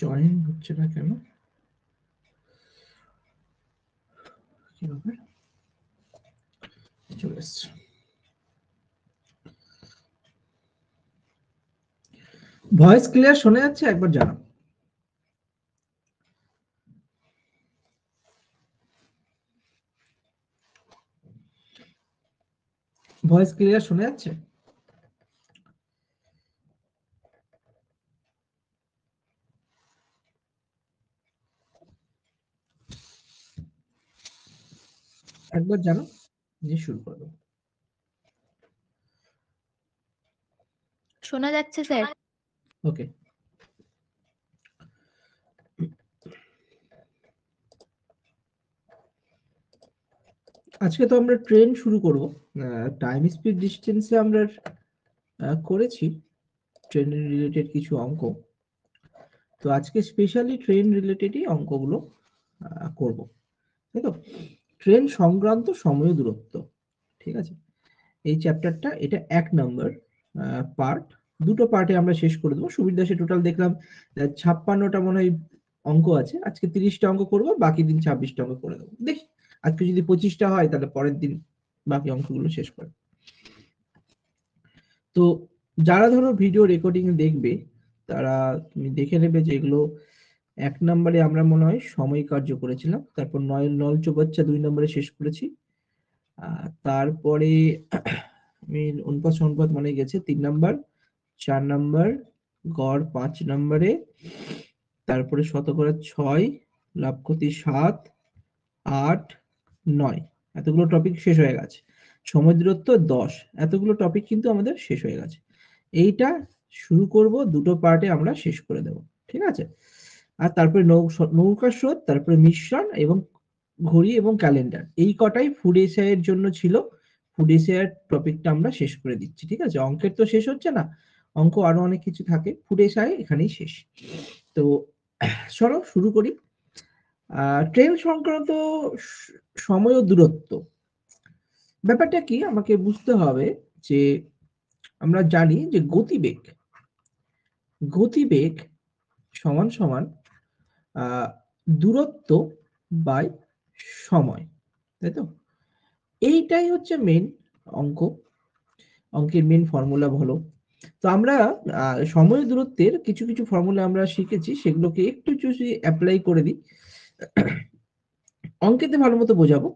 Join হচ্ছে না কেন চলে ভয়েস ক্লিয়ার শোনা যাচ্ছে একবার জানাও ভয়েস ক্লিয়ার শোনা যাচ্ছে একবার জানো নিয়ে শুরু করবো শোনা যাচ্ছে স্যার ওকে আজকে তো আমরা ট্রেন শুরু করব টাইম স্পিড ডিস্টেন্সে আমরা করেছি ট্রেনের রিলেটেড কিছু অঙ্ক তো আজকে স্পেশালি ট্রেন রিলেটেডই অঙ্কগুলো করব তাই তো ট্রেন সংক্রান্ত সময় দূরত্ব ঠিক আছে এই চ্যাপ্টারটা এটা এক নম্বর পার্ট দুটো পার্টে আমরা শেষ করে দেবো সুবির দাসে টোটাল দেখলাম ছাপ্পান্নটা মনে হয় অঙ্ক আছে আজকে তিরিশটা অঙ্ক করব বাকি দিন ছাব্বিশটা অঙ্ক করে দেবো দেখি আজকে যদি পঁচিশটা হয় তাহলে পরের দিন বাকি অঙ্কগুলো শেষ করে তো যারা ধরো ভিডিও রেকর্ডিং দেখবে তারা তুমি দেখে নেবে যে এগুলো এক নম্বরে আমরা মনে হয় সময় কার্য করেছিলাম তারপর নয় নল চোপাচ্ছা দুই নম্বরে শেষ করেছি তারপরে অনুপাত অনুপাত মানে গেছে তিন নম্বর চার নম্বর গড় পাঁচ নম্বরে তারপরে শতকরা ছয় ক্ষতি সাত আট নয় এতগুলো টপিক শেষ হয়ে গেছে সময় দূরত্ব দশ এতগুলো টপিক কিন্তু আমাদের শেষ হয়ে গেছে এইটা শুরু করব দুটো পার্টে আমরা শেষ করে দেব ঠিক আছে আর তারপরে নৌকা স্রোত তারপরে মিশ্রণ এবং ঘড়ি এবং ক্যালেন্ডার এই কটাই ফুড এর জন্য ছিল ফুড এশিয়ার টপিকটা আমরা শেষ করে দিচ্ছি ঠিক আছে অঙ্কের তো শেষ হচ্ছে না অঙ্ক আরো অনেক কিছু থাকে ফুড এশিয়ায় এখানেই শেষ তো চলো শুরু করি ট্রেন সংক্রান্ত সময় ও দূরত্ব ব্যাপারটা কি আমাকে বুঝতে হবে যে আমরা জানি যে গতিবেগ গতিবেগ সমান সমান দূরত্ব বাই সময় তাই তো এইটাই হচ্ছে মেন অঙ্ক অঙ্কের মেন ফর্মুলা হলো তো আমরা সময় দূরত্বের কিছু কিছু ফর্মুলা আমরা শিখেছি সেগুলোকে একটু যদি অ্যাপ্লাই করে দিই অঙ্কেতে ভালো মতো বোঝাবো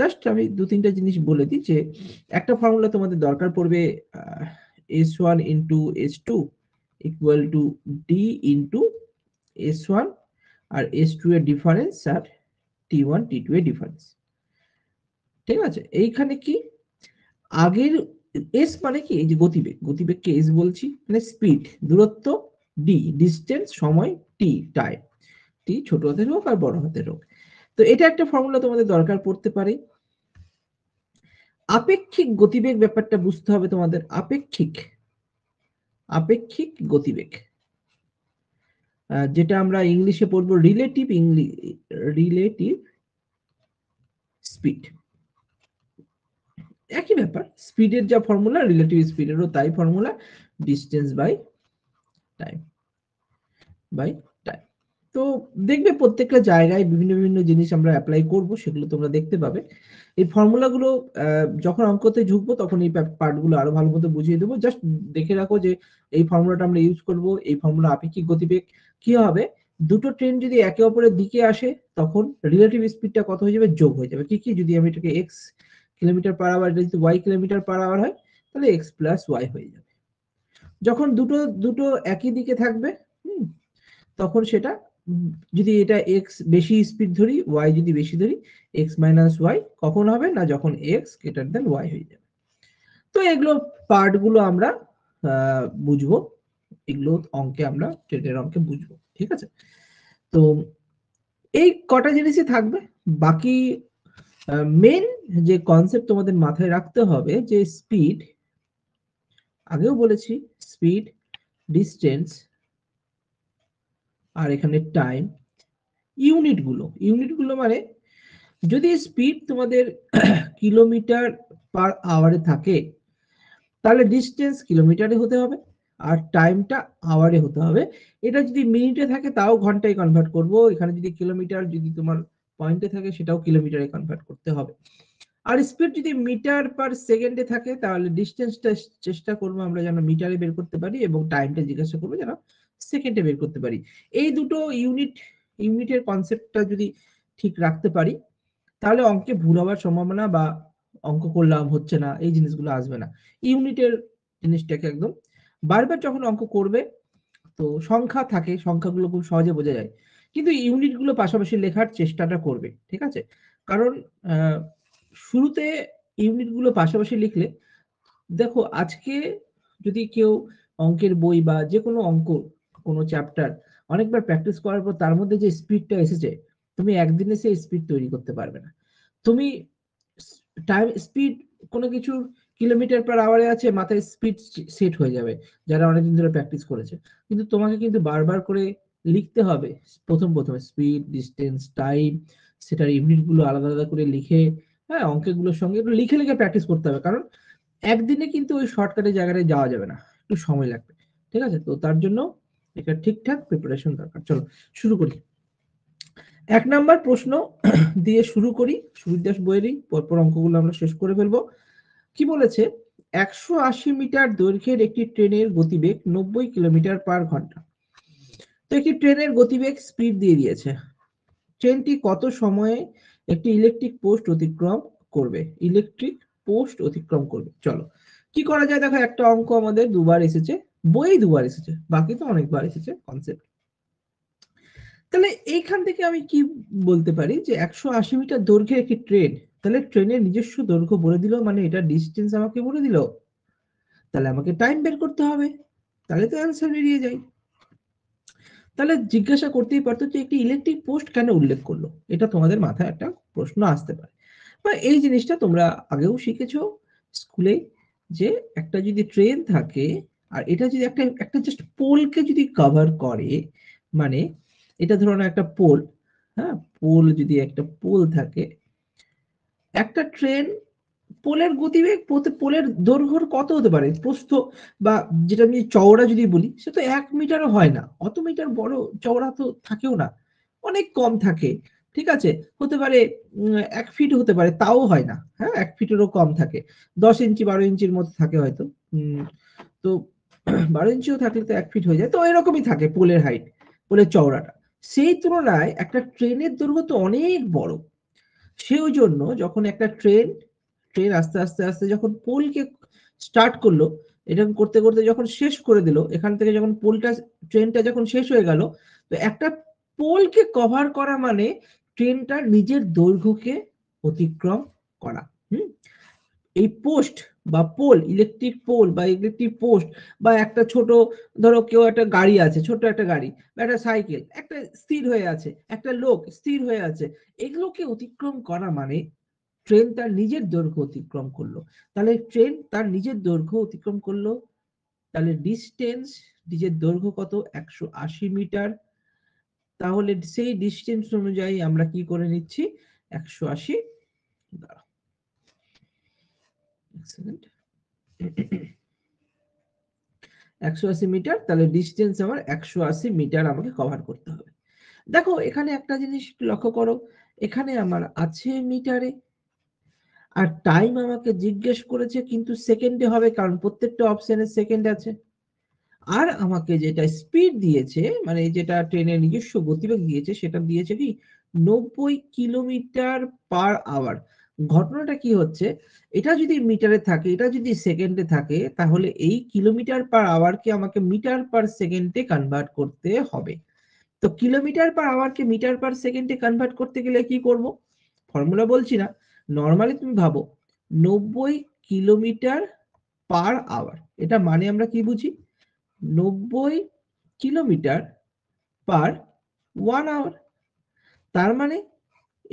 জাস্ট আমি দু তিনটা জিনিস বলে দিই যে একটা ফর্মুলা তোমাদের দরকার পড়বে S one into S two equal to D into S one আর এস টু এর ডিফারেন্স আর টি ওয়ান টি টু এর ডিফারেন্স ঠিক আছে এইখানে কি আগের এস মানে কি এই যে গতিবেগ গতিবেগকে এস বলছি মানে স্পিড দূরত্ব ডি ডিস্টেন্স সময় টি টাইম টি ছোট হাতের হোক আর বড় হাতের হোক তো এটা একটা ফর্মুলা তোমাদের দরকার পড়তে পারে আপেক্ষিক গতিবেগ ব্যাপারটা বুঝতে হবে তোমাদের আপেক্ষিক আপেক্ষিক গতিবেগ যেটা আমরা ইংলিশে পড়বো রিলেটিভ ইংলিশ রিলেটিভ স্পিড একই ব্যাপার স্পিডের যা ফর্মুলা রিলেটিভ স্পিডেরও তাই formula distance by time by time তো দেখবে প্রত্যেকটা জায়গায় বিভিন্ন বিভিন্ন জিনিস আমরা অ্যাপ্লাই করব সেগুলো তোমরা দেখতে পাবে এই ফর্মুলাগুলো যখন অঙ্কতে ঝুঁকবো তখন এই পার্টগুলো আরো ভালো মতো বুঝিয়ে দেবো জাস্ট দেখে রাখো যে এই ফর্মুলাটা আমরা ইউজ করব এই ফর্মুলা আপেক্ষিক গতিবেগ কি হবে দুটো ট্রেন যদি একে অপরের দিকে আসে তখন রিলেটিভ স্পিডটা কত হয়ে যাবে যোগ হয়ে যাবে কি কি যদি আমি এটাকে এক্স কিলোমিটার পার আওয়ার যদি ওয়াই কিলোমিটার পার আওয়ার হয় তাহলে এক্স প্লাস ওয়াই হয়ে যাবে যখন দুটো দুটো একই দিকে থাকবে তখন সেটা যদি এটা এক্স বেশি স্পিড ধরি ওয়াই যদি বেশি ধরি এক্স মাইনাস ওয়াই কখন হবে না যখন এক্স গ্রেটার দেন ওয়াই হয়ে যাবে তো এগুলো পার্টগুলো আমরা বুঝবো এগুলো অঙ্কে আমরা ট্রেডের অঙ্কে বুঝবো ঠিক আছে তো এই কটা জিনিসই থাকবে বাকি মেন যে কনসেপ্ট তোমাদের মাথায় রাখতে হবে যে স্পিড আগেও বলেছি স্পিড ডিস্টেন্স আর এখানে টাইম ইউনিটগুলো ইউনিটগুলো মানে যদি স্পিড তোমাদের কিলোমিটার পার আওয়ারে থাকে তাহলে ডিস্টেন্স কিলোমিটারে হতে হবে আর টাইমটা আওয়ারে হতে হবে এটা যদি মিনিটে থাকে তাও ঘন্টায় কনভার্ট করব এখানে যদি কিলোমিটার যদি তোমার পয়েন্টে থাকে সেটাও কিলোমিটারে কনভার্ট করতে হবে আর স্পিড যদি মিটার পার সেকেন্ডে থাকে তাহলে ডিস্টেন্সটা চেষ্টা করবো আমরা যেন মিটারে বের করতে পারি এবং টাইমটা জিজ্ঞাসা করবো যেন সেকেন্ডে বের করতে পারি এই দুটো ইউনিট ইউনিটের কনসেপ্টটা যদি ঠিক রাখতে পারি তাহলে অঙ্কে ভুল হওয়ার সম্ভাবনা বা অঙ্ক করলাম হচ্ছে না এই জিনিসগুলো আসবে না ইউনিটের জিনিসটাকে একদম বারবার যখন অঙ্ক করবে তো সংখ্যা থাকে সংখ্যাগুলো খুব সহজে বোঝা যায় কিন্তু ইউনিটগুলো পাশাপাশি লেখার চেষ্টাটা করবে ঠিক আছে কারণ শুরুতে ইউনিটগুলো পাশাপাশি লিখলে দেখো আজকে যদি কেউ অঙ্কের বই বা যে কোনো অঙ্ক কোনো চ্যাপ্টার অনেকবার প্র্যাকটিস করার পর তার মধ্যে যে স্পিডটা এসেছে তুমি একদিনে সেই স্পিড তৈরি করতে পারবে না তুমি টাইম স্পিড কোনো কিছুর কিলোমিটার পার আওয়ারে আছে মাথায় স্পিড সেট হয়ে যাবে যারা অনেকদিন ধরে প্র্যাকটিস করেছে কিন্তু তোমাকে কিন্তু বারবার করে লিখতে হবে প্রথম প্রথমে স্পিড ডিস্টেন্স টাইম সেটার গুলো আলাদা আলাদা করে লিখে হ্যাঁ গুলোর সঙ্গে একটু লিখে লিখে প্র্যাকটিস করতে হবে কারণ একদিনে কিন্তু ওই শর্টকাটে জায়গাটায় যাওয়া যাবে না একটু সময় লাগবে ঠিক আছে তো তার জন্য এটা ঠিকঠাক প্রিপারেশন দরকার চলো শুরু করি এক নাম্বার প্রশ্ন দিয়ে শুরু করি সুবিদ্যাস বইয়েরই পরপর অঙ্কগুলো আমরা শেষ করে ফেলবো কি বলেছে একশো আশি মিটার দৈর্ঘ্যের একটি ট্রেনের গতিবেগ নব্বই কিলোমিটার পার ঘন্টা তো একটি ট্রেনের গতিবেগ স্পিড দিয়ে দিয়েছে ট্রেনটি কত সময়ে একটি ইলেকট্রিক পোস্ট অতিক্রম করবে ইলেকট্রিক পোস্ট অতিক্রম করবে চলো কি করা যায় দেখো একটা অঙ্ক আমাদের দুবার এসেছে বই দুবার এসেছে বাকি তো অনেকবার এসেছে কনসেপ্ট তাহলে এইখান থেকে আমি কি বলতে পারি যে একশো আশি মিটার দৈর্ঘ্যের একটি ট্রেন তাহলে ট্রেনের নিজস্ব দৈর্ঘ্য বলে দিল মানে এটা ডিস্টেন্স আমাকে বলে দিল তাহলে আমাকে টাইম বের করতে হবে তাহলে তো অ্যান্সার বেরিয়ে যায় তাহলে জিজ্ঞাসা করতেই পারতো যে একটি ইলেকট্রিক পোস্ট কেন উল্লেখ করলো এটা তোমাদের মাথায় একটা প্রশ্ন আসতে পারে বা এই জিনিসটা তোমরা আগেও শিখেছো স্কুলে যে একটা যদি ট্রেন থাকে আর এটা যদি একটা একটা জাস্ট পোলকে যদি কভার করে মানে এটা ধরো একটা পোল হ্যাঁ পোল যদি একটা পোল থাকে একটা ট্রেন পোলের গতিবেগ পোলের দৈর্ঘ্য কত হতে পারে প্রস্থ বা যেটা আমি চওড়া যদি বলি সে তো এক মিটারও হয় না অত মিটার বড় চওড়া তো থাকেও না অনেক কম থাকে ঠিক আছে হতে পারে এক ফিট হতে পারে তাও হয় না হ্যাঁ এক ফিটেরও কম থাকে দশ ইঞ্চি বারো ইঞ্চির মতো থাকে হয়তো তো বারো ইঞ্চিও থাকলে তো এক ফিট হয়ে যায় তো এরকমই থাকে পোলের হাইট পোলের চওড়াটা সেই তুলনায় একটা ট্রেনের দৈর্ঘ্য তো অনেক বড় সেই জন্য যখন একটা ট্রেন ট্রেন আস্তে আস্তে আস্তে যখন পোলকে স্টার্ট করলো এরকম করতে করতে যখন শেষ করে দিল এখান থেকে যখন পোলটা ট্রেনটা যখন শেষ হয়ে গেল তো একটা পোলকে কভার করা মানে ট্রেনটার নিজের দৈর্ঘ্যকে অতিক্রম করা হুম এই পোস্ট বা পোল ইলেকট্রিক পোল বা ইলেকট্রিক পোস্ট বা একটা ছোট ধরো কেউ একটা গাড়ি আছে ছোট একটা গাড়ি বা একটা সাইকেল একটা স্থির হয়ে আছে একটা লোক স্থির হয়ে আছে এগুলোকে অতিক্রম করা মানে ট্রেন তার নিজের দৈর্ঘ্য অতিক্রম করলো তাহলে ট্রেন তার নিজের দৈর্ঘ্য অতিক্রম করলো তাহলে ডিস্টেন্স নিজের দৈর্ঘ্য কত একশো আশি মিটার তাহলে সেই ডিস্টেন্স অনুযায়ী আমরা কি করে নিচ্ছি একশো আশি সেকেন্ড একশো আশি মিটার তাহলে ডিস্টেন্স আমার একশো আশি মিটার আমাকে কভার করতে হবে দেখো এখানে একটা জিনিস লক্ষ্য করো এখানে আমার আছে মিটারে আর টাইম আমাকে জিজ্ঞেস করেছে কিন্তু সেকেন্ডে হবে কারণ প্রত্যেকটা অপশানে সেকেন্ড আছে আর আমাকে যেটা স্পিড দিয়েছে মানে যেটা ট্রেনের নিজস্ব গতিবেগ দিয়েছে সেটা দিয়েছে কি নব্বই কিলোমিটার পার আওয়ার ঘটনাটা কি হচ্ছে এটা যদি মিটারে থাকে এটা যদি সেকেন্ডে থাকে তাহলে এই কিলোমিটার পার আওয়ারকে আমাকে মিটার পার সেকেন্ডে কনভার্ট করতে হবে তো কিলোমিটার পার আওয়ারকে মিটার পার সেকেন্ডে কনভার্ট করতে গেলে কি করব ফর্মুলা বলছি না নর্মালি তুমি ভাবো নব্বই কিলোমিটার পার আওয়ার এটা মানে আমরা কি বুঝি নব্বই কিলোমিটার পার ওয়ান আওয়ার তার মানে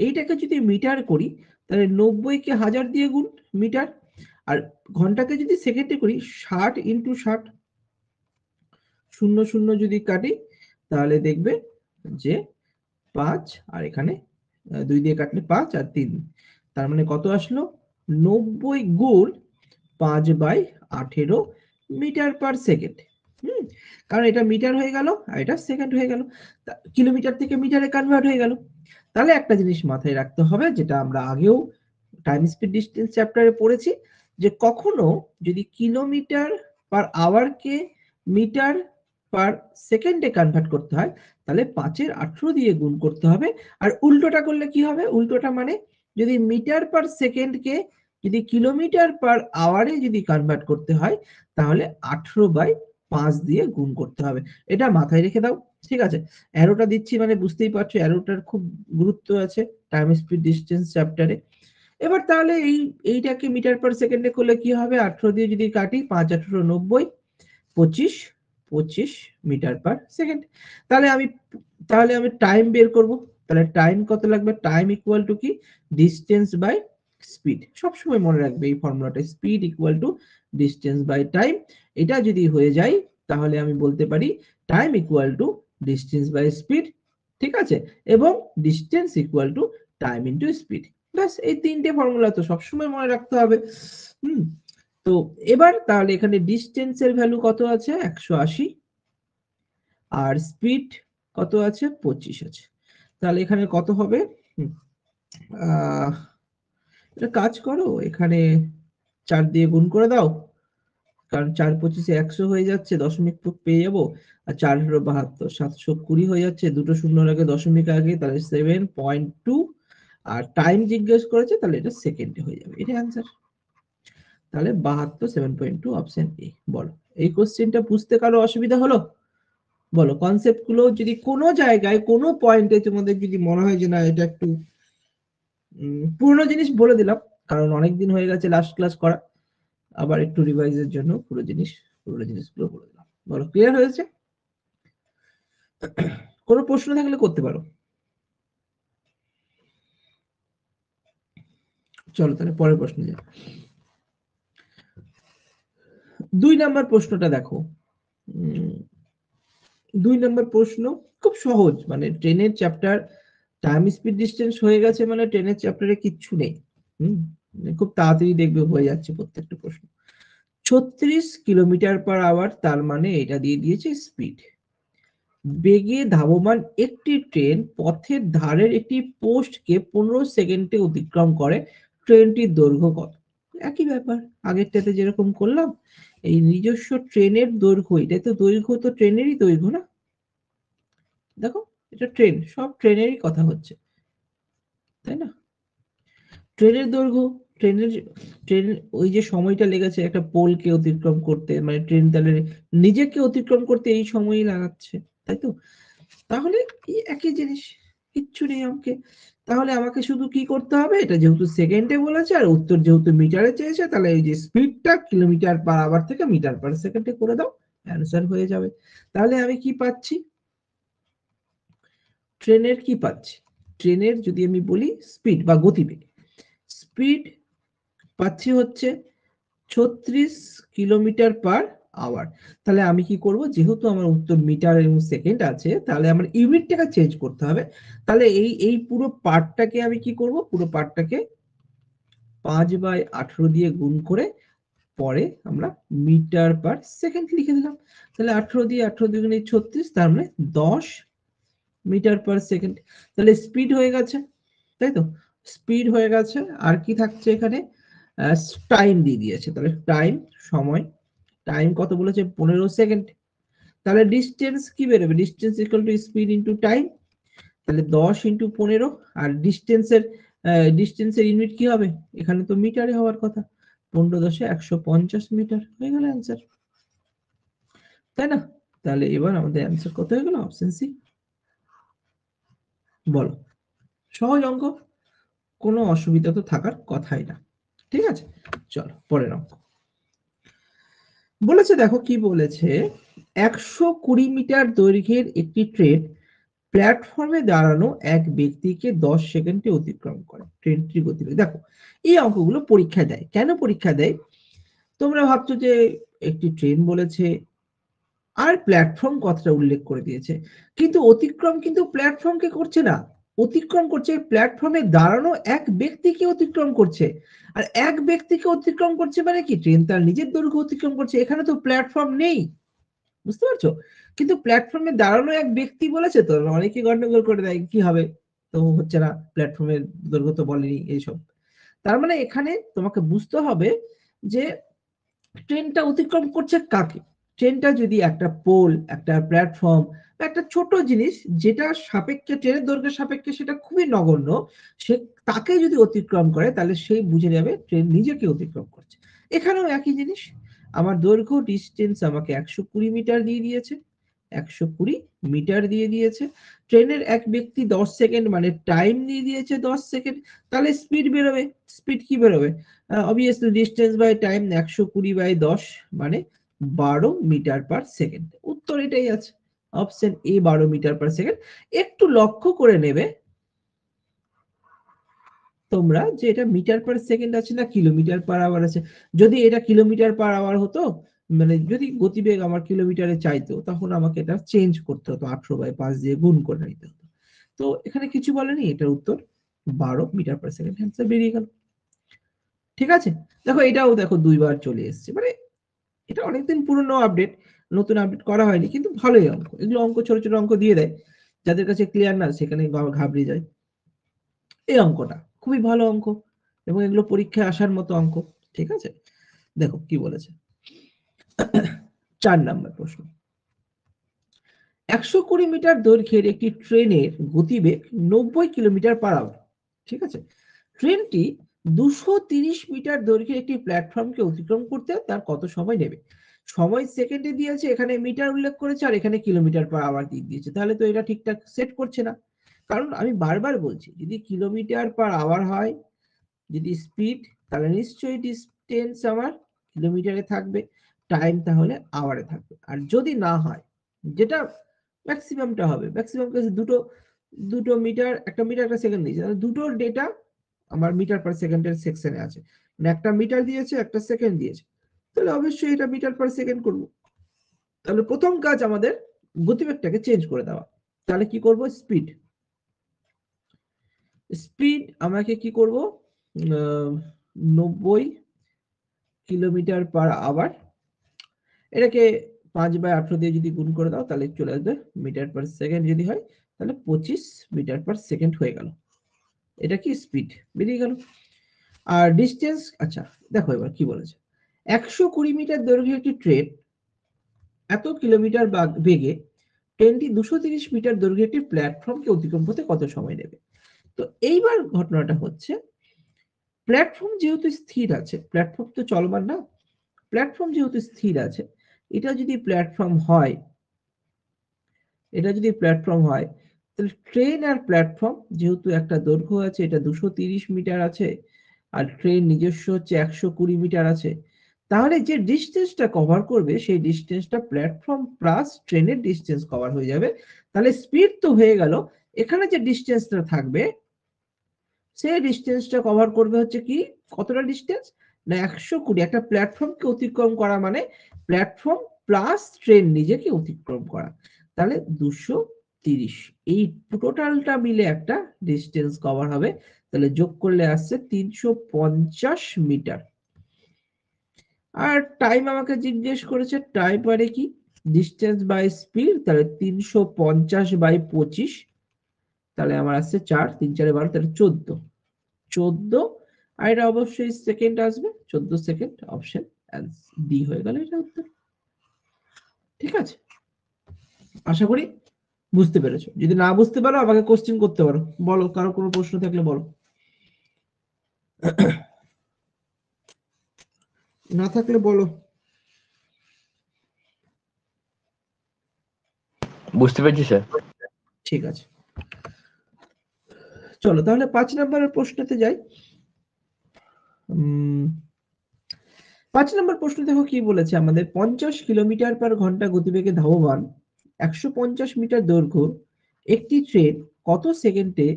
এইটাকে যদি মিটার করি তাহলে নব্বইকে হাজার দিয়ে গুণ মিটার আর ঘন্টাকে যদি সেকেন্ডে করি ষাট ইন্টু ষাট শূন্য শূন্য যদি কাটি তাহলে দেখবে যে পাঁচ আর এখানে দুই দিয়ে কাটলে পাঁচ আর তিন তার মানে কত আসলো নব্বই গুণ পাঁচ বাই আঠেরো মিটার পার সেকেন্ড হুম কারণ এটা মিটার হয়ে গেল আর এটা সেকেন্ড হয়ে গেল কিলোমিটার থেকে মিটারে কনভার্ট হয়ে গেল তাহলে একটা জিনিস মাথায় রাখতে হবে যেটা আমরা আগেও টাইম স্পিড ডিস্টেন্স চ্যাপ্টারে পড়েছি যে কখনো যদি কিলোমিটার পার আওয়ারকে মিটার পার সেকেন্ডে কনভার্ট করতে হয় তাহলে পাঁচের আঠেরো দিয়ে গুণ করতে হবে আর উল্টোটা করলে কি হবে উল্টোটা মানে যদি মিটার পার সেকেন্ডকে যদি কিলোমিটার পার আওয়ারে যদি কনভার্ট করতে হয় তাহলে আঠেরো বাই পাঁচ দিয়ে গুণ করতে হবে এটা মাথায় রেখে দাও ঠিক আছে অ্যারোটা দিচ্ছি মানে বুঝতেই পারছো অ্যারোটার খুব গুরুত্ব আছে টাইম স্পিড ডিস্টেন্স চ্যাপ্টারে এবার তাহলে এই এইটাকে মিটার পার সেকেন্ডে করলে কি হবে আঠেরো দিয়ে যদি কাটি পাঁচ আঠেরো নব্বই পঁচিশ পঁচিশ মিটার পার সেকেন্ড তাহলে আমি তাহলে আমি টাইম বের করব তাহলে টাইম কত লাগবে টাইম ইকুয়াল টু কি ডিস্টেন্স বাই স্পিড সবসময় মনে রাখবে এই ফর্মুলাটা speed equal to distance by time এটা যদি হয়ে যায় তাহলে আমি বলতে পারি time equal to distance by speed ঠিক আছে এবং distance equal to time into speed ব্যাস এই তিনটে ফর্মুলা তো সবসময় মনে রাখতে হবে হুম তো এবার তাহলে এখানে ডিস্টেন্সের ভ্যালু কত আছে একশো আশি আর স্পিড কত আছে পঁচিশ আছে তাহলে এখানে কত হবে কাজ করো এখানে চার দিয়ে গুণ করে দাও কারণ চার পঁচিশে একশো হয়ে যাচ্ছে দশমিক পেয়ে যাবো আর চার বাহাত্তর সাতশো কুড়ি হয়ে যাচ্ছে দুটো শূন্য আগে দশমিক আগে তাহলে সেভেন পয়েন্ট টু আর টাইম জিজ্ঞেস করেছে তাহলে এটা সেকেন্ডে হয়ে যাবে এটা অ্যান্সার তাহলে বাহাত্তর seven point two option A বলো এই কোশ্চেনটা বুঝতে কারো অসুবিধা হলো বলো কনসেপ্ট গুলো যদি কোনো জায়গায় কোনো পয়েন্টে তোমাদের যদি মনে হয় যে না এটা একটু পুরনো জিনিস বলে দিলাম কারণ অনেকদিন হয়ে গেছে লাস্ট ক্লাস করা আবার একটু রিভাইজের জন্য পুরো জিনিস পুরো জিনিসগুলো বলে দিলাম বলো ক্লিয়ার হয়েছে কোনো প্রশ্ন থাকলে করতে পারো চলো তাহলে পরের প্রশ্ন যাই দুই নাম্বার প্রশ্নটা দেখো দুই নাম্বার প্রশ্ন খুব সহজ মানে ট্রেনের চ্যাপ্টার টাইম স্পিড ডিস্টেন্স হয়ে গেছে মানে ট্রেনের চ্যাপ্টারে কিচ্ছু নেই হুম মানে খুব তাড়াতাড়ি দেখবে হয়ে যাচ্ছে প্রত্যেকটা প্রশ্ন ছত্রিশ কিলোমিটার পার আওয়ার তার মানে এটা দিয়ে দিয়েছে স্পিড বেগে ধাবমান একটি ট্রেন পথের ধারের একটি পোস্টকে পনেরো সেকেন্ডে অতিক্রম করে ট্রেনটির দৈর্ঘ্য কত একই ব্যাপার আগেরটাতে যেরকম করলাম এই নিজস্ব ট্রেনের দৈর্ঘ্য এটা তো দৈর্ঘ্য তো ট্রেনেরই দৈর্ঘ্য না দেখো এটা ট্রেন সব ট্রেনেরই কথা হচ্ছে তাই না ট্রেনের দৈর্ঘ্য ট্রেনের ট্রেন ওই যে সময়টা লেগেছে একটা পোলকে অতিক্রম করতে মানে ট্রেন তাহলে নিজেকে অতিক্রম করতে এই সময়ই লাগাচ্ছে তাই তো তাহলে এই একই জিনিস কিচ্ছু নেই আমাকে তাহলে আমাকে শুধু কি করতে হবে এটা যেহেতু সেকেন্ডে বলেছে আর উত্তর যেহেতু মিটারে চেয়েছে তাহলে এই যে স্পিডটা কিলোমিটার পার আওয়ার থেকে মিটার পার সেকেন্ডে করে দাও অ্যান্সার হয়ে যাবে তাহলে আমি কি পাচ্ছি ট্রেনের কি পাচ্ছি ট্রেনের যদি আমি বলি স্পিড বা গতিবেগ স্পিড পাচ্ছি হচ্ছে ছত্রিশ কিলোমিটার পার আওয়ার তাহলে আমি কি করব যেহেতু আমার উত্তর মিটার এবং সেকেন্ড আছে তাহলে আমার ইউনিটটাকে চেঞ্জ করতে হবে তাহলে এই এই পুরো পার্টটাকে আমি কি করব পুরো পার্টটাকে পাঁচ বাই আঠেরো দিয়ে গুণ করে পরে আমরা মিটার পার সেকেন্ড লিখে দিলাম তাহলে আঠেরো দিয়ে আঠেরো গুণে ছত্রিশ তার মানে দশ মিটার পার সেকেন্ড তাহলে স্পিড হয়ে গেছে তাই তো স্পিড হয়ে গেছে আর কি থাকছে এখানে টাইম দিয়ে দিয়েছে তাহলে টাইম সময় টাইম কত বলেছে পনেরো সেকেন্ড তাহলে ডিস্টেন্স কি বেরোবে distance equal to speed into time তাহলে দশ ইন্টু পনেরো আর ডিস্টেন্সের ডিস্টেন্সের ইউনিট কি হবে এখানে তো মিটারে হওয়ার কথা পনেরো দশে একশো পঞ্চাশ মিটার হয়ে গেল অ্যান্সার তাই না তাহলে এবার আমাদের অ্যান্সার কত হয়ে গেল অপশন সি বলো সহজ অঙ্ক কোনো অসুবিধা তো থাকার কথাই না ঠিক আছে চলো পরে নাও বলেছে দেখো কি বলেছে একশো কুড়ি মিটার দৈর্ঘ্যের একটি ট্রেন প্ল্যাটফর্মে দাঁড়ানো এক ব্যক্তিকে দশ সেকেন্ডে অতিক্রম করে ট্রেনটির গতি দেখো এই অঙ্কগুলো পরীক্ষা দেয় কেন পরীক্ষা দেয় তোমরা ভাবছো যে একটি ট্রেন বলেছে আর প্ল্যাটফর্ম কথাটা উল্লেখ করে দিয়েছে কিন্তু অতিক্রম কিন্তু প্ল্যাটফর্মকে করছে না অতিক্রম করছে প্ল্যাটফর্মে দাঁড়ানো এক ব্যক্তিকে অতিক্রম করছে আর এক ব্যক্তিকে অতিক্রম করছে মানে কি ট্রেন তার নিজের দৈর্ঘ্য অতিক্রম করছে এখানে তো প্ল্যাটফর্ম নেই বুঝতে পারছো কিন্তু প্ল্যাটফর্মে দাঁড়ানো এক ব্যক্তি বলেছে তো অনেকে গন্ডগোল করে দেয় কি হবে তো হচ্ছে না প্ল্যাটফর্মের দৈর্ঘ্য তো বলেনি এইসব তার মানে এখানে তোমাকে বুঝতে হবে যে ট্রেনটা অতিক্রম করছে কাকে ট্রেনটা যদি একটা পোল একটা প্ল্যাটফর্ম একটা ছোট জিনিস যেটা সাপেক্ষে ট্রেনের দৈর্ঘ্যের সাপেক্ষে সেটা খুবই নগণ্য সে তাকে যদি অতিক্রম করে তাহলে সেই বুঝে যাবে ট্রেন নিজেকে অতিক্রম করছে এখানেও একই জিনিস আমার দৈর্ঘ্য ডিস্টেন্স আমাকে একশো কুড়ি মিটার দিয়ে দিয়েছে একশো কুড়ি মিটার দিয়ে দিয়েছে ট্রেনের এক ব্যক্তি দশ সেকেন্ড মানে টাইম দিয়ে দিয়েছে দশ সেকেন্ড তাহলে স্পিড বেরোবে স্পিড কি বেরোবে অবভিয়াসলি ডিস্টেন্স বাই টাইম একশো কুড়ি বাই দশ মানে বারো মিটার পার সেকেন্ড উত্তর এটাই আছে অপশন এ বারো মিটার পার সেকেন্ড একটু লক্ষ্য করে নেবে তোমরা যে এটা মিটার পার সেকেন্ড আছে না কিলোমিটার পার আওয়ার আছে যদি এটা কিলোমিটার পার আওয়ার হতো মানে যদি গতিবেগ আমার কিলোমিটারে চাইতো তখন আমাকে এটা চেঞ্জ করতে হতো আঠারো বাই পাঁচ দিয়ে গুণ করে নিতে হতো তো এখানে কিছু বলেনি এটার উত্তর বারো মিটার পার সেকেন্ড অ্যান্সার বেরিয়ে গেল ঠিক আছে দেখো এটাও দেখো দুইবার চলে এসছে মানে এটা অনেকদিন পুরনো আপডেট নতুন আপডেট করা হয়নি কিন্তু ভালোই অঙ্ক এগুলো অঙ্ক ছোট ছোট অঙ্ক দিয়ে দেয় যাদের কাছে ক্লিয়ার না সেখানে ঘাবড়ে যায় এই অঙ্কটা খুবই ভালো অঙ্ক এবং এগুলো পরীক্ষায় আসার মতো অঙ্ক ঠিক আছে দেখো কি বলেছে চার নাম্বার প্রশ্ন একশো কুড়ি মিটার দৈর্ঘ্যের একটি ট্রেনের গতিবেগ নব্বই কিলোমিটার পার আওয়ার ঠিক আছে ট্রেনটি দুশো তিরিশ মিটার দৈর্ঘ্যের একটি প্ল্যাটফর্মকে অতিক্রম করতে তার কত সময় নেবে সময় সেকেন্ডে দিয়েছে এখানে মিটার উল্লেখ করেছে আর এখানে কিলোমিটার পার আওয়ার দিয়ে দিয়েছে তাহলে তো এটা ঠিকঠাক সেট করছে না কারণ আমি বারবার বলছি যদি কিলোমিটার পার আওয়ার হয় যদি স্পিড তাহলে নিশ্চয়ই ডিস্টেন্স আমার কিলোমিটারে থাকবে টাইম তাহলে আওয়ারে থাকবে আর যদি না হয় যেটা ম্যাক্সিমামটা হবে ম্যাক্সিমাম দুটো দুটো মিটার একটা মিটার একটা সেকেন্ড দিয়েছে দুটো ডেটা আমার মিটার পার সেকেন্ডের সেকশনে আছে মানে একটা মিটার দিয়েছে একটা সেকেন্ড দিয়েছে তাহলে অবশ্যই এটা মিটার পার সেকেন্ড করব তাহলে প্রথম কাজ আমাদের গতিবেগটাকে চেঞ্জ করে দেওয়া তাহলে কি করব স্পিড স্পিড আমাকে কি করব নব্বই কিলোমিটার পার আওয়ার এটাকে পাঁচ বাই আঠারো দিয়ে যদি গুণ করে দাও তাহলে চলে আসবে মিটার পার সেকেন্ড যদি হয় তাহলে পঁচিশ মিটার পার সেকেন্ড হয়ে গেল এটা কি স্পিড বেরিয়ে গেল আর ডিস্টেন্স আচ্ছা দেখো এবার কি বলেছে একশো কুড়ি মিটার দৈর্ঘ্যের একটি ট্রেন এত কিলোমিটার বেগে ট্রেনটি দুশো তিরিশ মিটার দৈর্ঘ্যের একটি প্ল্যাটফর্মকে অতিক্রম করতে কত সময় নেবে তো এইবার ঘটনাটা হচ্ছে প্ল্যাটফর্ম যেহেতু স্থির আছে প্ল্যাটফর্ম তো চলমান না প্ল্যাটফর্ম যেহেতু স্থির আছে এটা যদি প্ল্যাটফর্ম হয় এটা যদি প্ল্যাটফর্ম হয় তাহলে ট্রেন আর প্ল্যাটফর্ম যেহেতু একটা দৈর্ঘ্য আছে এটা দুশো তিরিশ মিটার আছে আর ট্রেন নিজস্ব হচ্ছে একশো কুড়ি মিটার আছে তাহলে যে ডিস্টেন্সটা কভার করবে সেই ডিস্টেন্সটা প্ল্যাটফর্ম প্লাস ট্রেনের ডিস্টেন্স কভার হয়ে যাবে তাহলে স্পিড তো হয়ে গেল এখানে যে ডিস্টেন্সটা থাকবে সেই ডিস্টেন্সটা কভার করবে হচ্ছে কি কতটা ডিস্টেন্স না একশো কুড়ি একটা প্ল্যাটফর্মকে অতিক্রম করা মানে প্ল্যাটফর্ম প্লাস ট্রেন নিজেকে অতিক্রম করা তাহলে দুশো তিরিশ এই টোটালটা মিলে একটা ডিস্টেন্স কভার হবে তাহলে যোগ করলে আসছে তিনশো পঞ্চাশ মিটার আর টাইম আমাকে জিজ্ঞেস করেছে টাইম পারে মানে কি ডিস্টেন্স বাই স্পিড তাহলে তিনশো পঞ্চাশ বাই পঁচিশ তাহলে আমার আসছে চার তিন চারে বারো তাহলে চোদ্দ চোদ্দ আর এটা অবশ্যই সেকেন্ড আসবে চোদ্দ সেকেন্ড অপশন ডি হয়ে গেল এটা উত্তর ঠিক আছে আশা করি বুঝতে পেরেছো যদি না বুঝতে পারো আমাকে কোশ্চেন করতে পারো বলো কারো কোনো প্রশ্ন থাকলে বলো না থাকলে বলো বুঝতে পেরেছি স্যার ঠিক আছে চলো তাহলে পাঁচ নম্বরের প্রশ্নতে যাই পাঁচ নম্বর প্রশ্ন দেখো কি বলেছে আমাদের পঞ্চাশ কিলোমিটার পার ঘন্টা গতিবেগে ধাবমান একশো মিটার দৈর্ঘ্য একটি ট্রেন কত সেকেন্ডে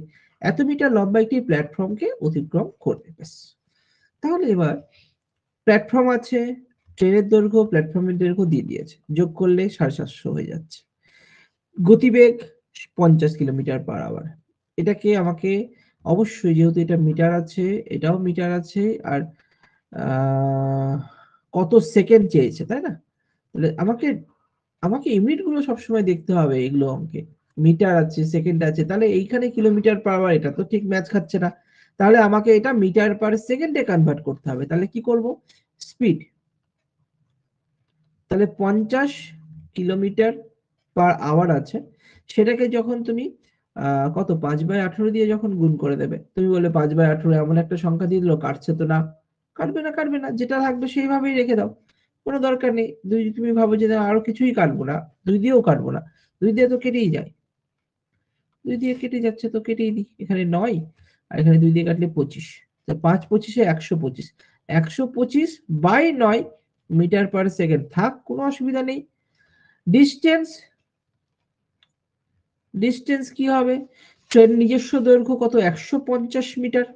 এত মিটার লম্বা একটি প্ল্যাটফর্মকে অতিক্রম করবে তাহলে এবার প্ল্যাটফর্ম আছে ট্রেনের দৈর্ঘ্য প্ল্যাটফর্মের দৈর্ঘ্য দিয়ে দিয়েছে যোগ করলে সাড়ে সাতশো হয়ে যাচ্ছে গতিবেগ পঞ্চাশ কিলোমিটার পার আওয়ার এটাকে আমাকে অবশ্যই যেহেতু এটা মিটার আছে এটাও মিটার আছে আর কত সেকেন্ড চেয়েছে তাই না তাহলে আমাকে আমাকে গুলো সবসময় দেখতে হবে এগুলো অঙ্কে মিটার আছে সেকেন্ড আছে তাহলে এইখানে কিলোমিটার পার আওয়ার এটা তো ঠিক ম্যাচ খাচ্ছে না তাহলে আমাকে এটা মিটার পার সেকেন্ডে কনভার্ট করতে হবে তাহলে কি করব স্পিড তাহলে পঞ্চাশ কিলোমিটার পার আওয়ার আছে সেটাকে যখন তুমি কত পাঁচ বাই আঠারো দিয়ে যখন গুণ করে দেবে তুমি বলে পাঁচ বাই আঠারো এমন একটা সংখ্যা দিয়ে দিল কাটছে তো না কাটবে না কাটবে না যেটা থাকবে সেইভাবেই রেখে দাও কোনো দরকার নেই দুই তুমি ভাবো যে আরো কিছুই কাটবো না দুই দিয়েও কাটবো না দুই দিয়ে তো কেটেই যায় দুই দিয়ে কেটে যাচ্ছে তো কেটেই দিই এখানে নয় আর এখানে দুই দিয়ে কাটলে পঁচিশ পাঁচ পঁচিশে একশো পঁচিশ একশো পঁচিশ বাই নয় মিটার পার সেকেন্ড থাক কোনো অসুবিধা নেই ডিস্টেন্স ডিস্টেন্স কি হবে ট্রেন নিজস্ব দৈর্ঘ্য কত একশো পঞ্চাশ মিটার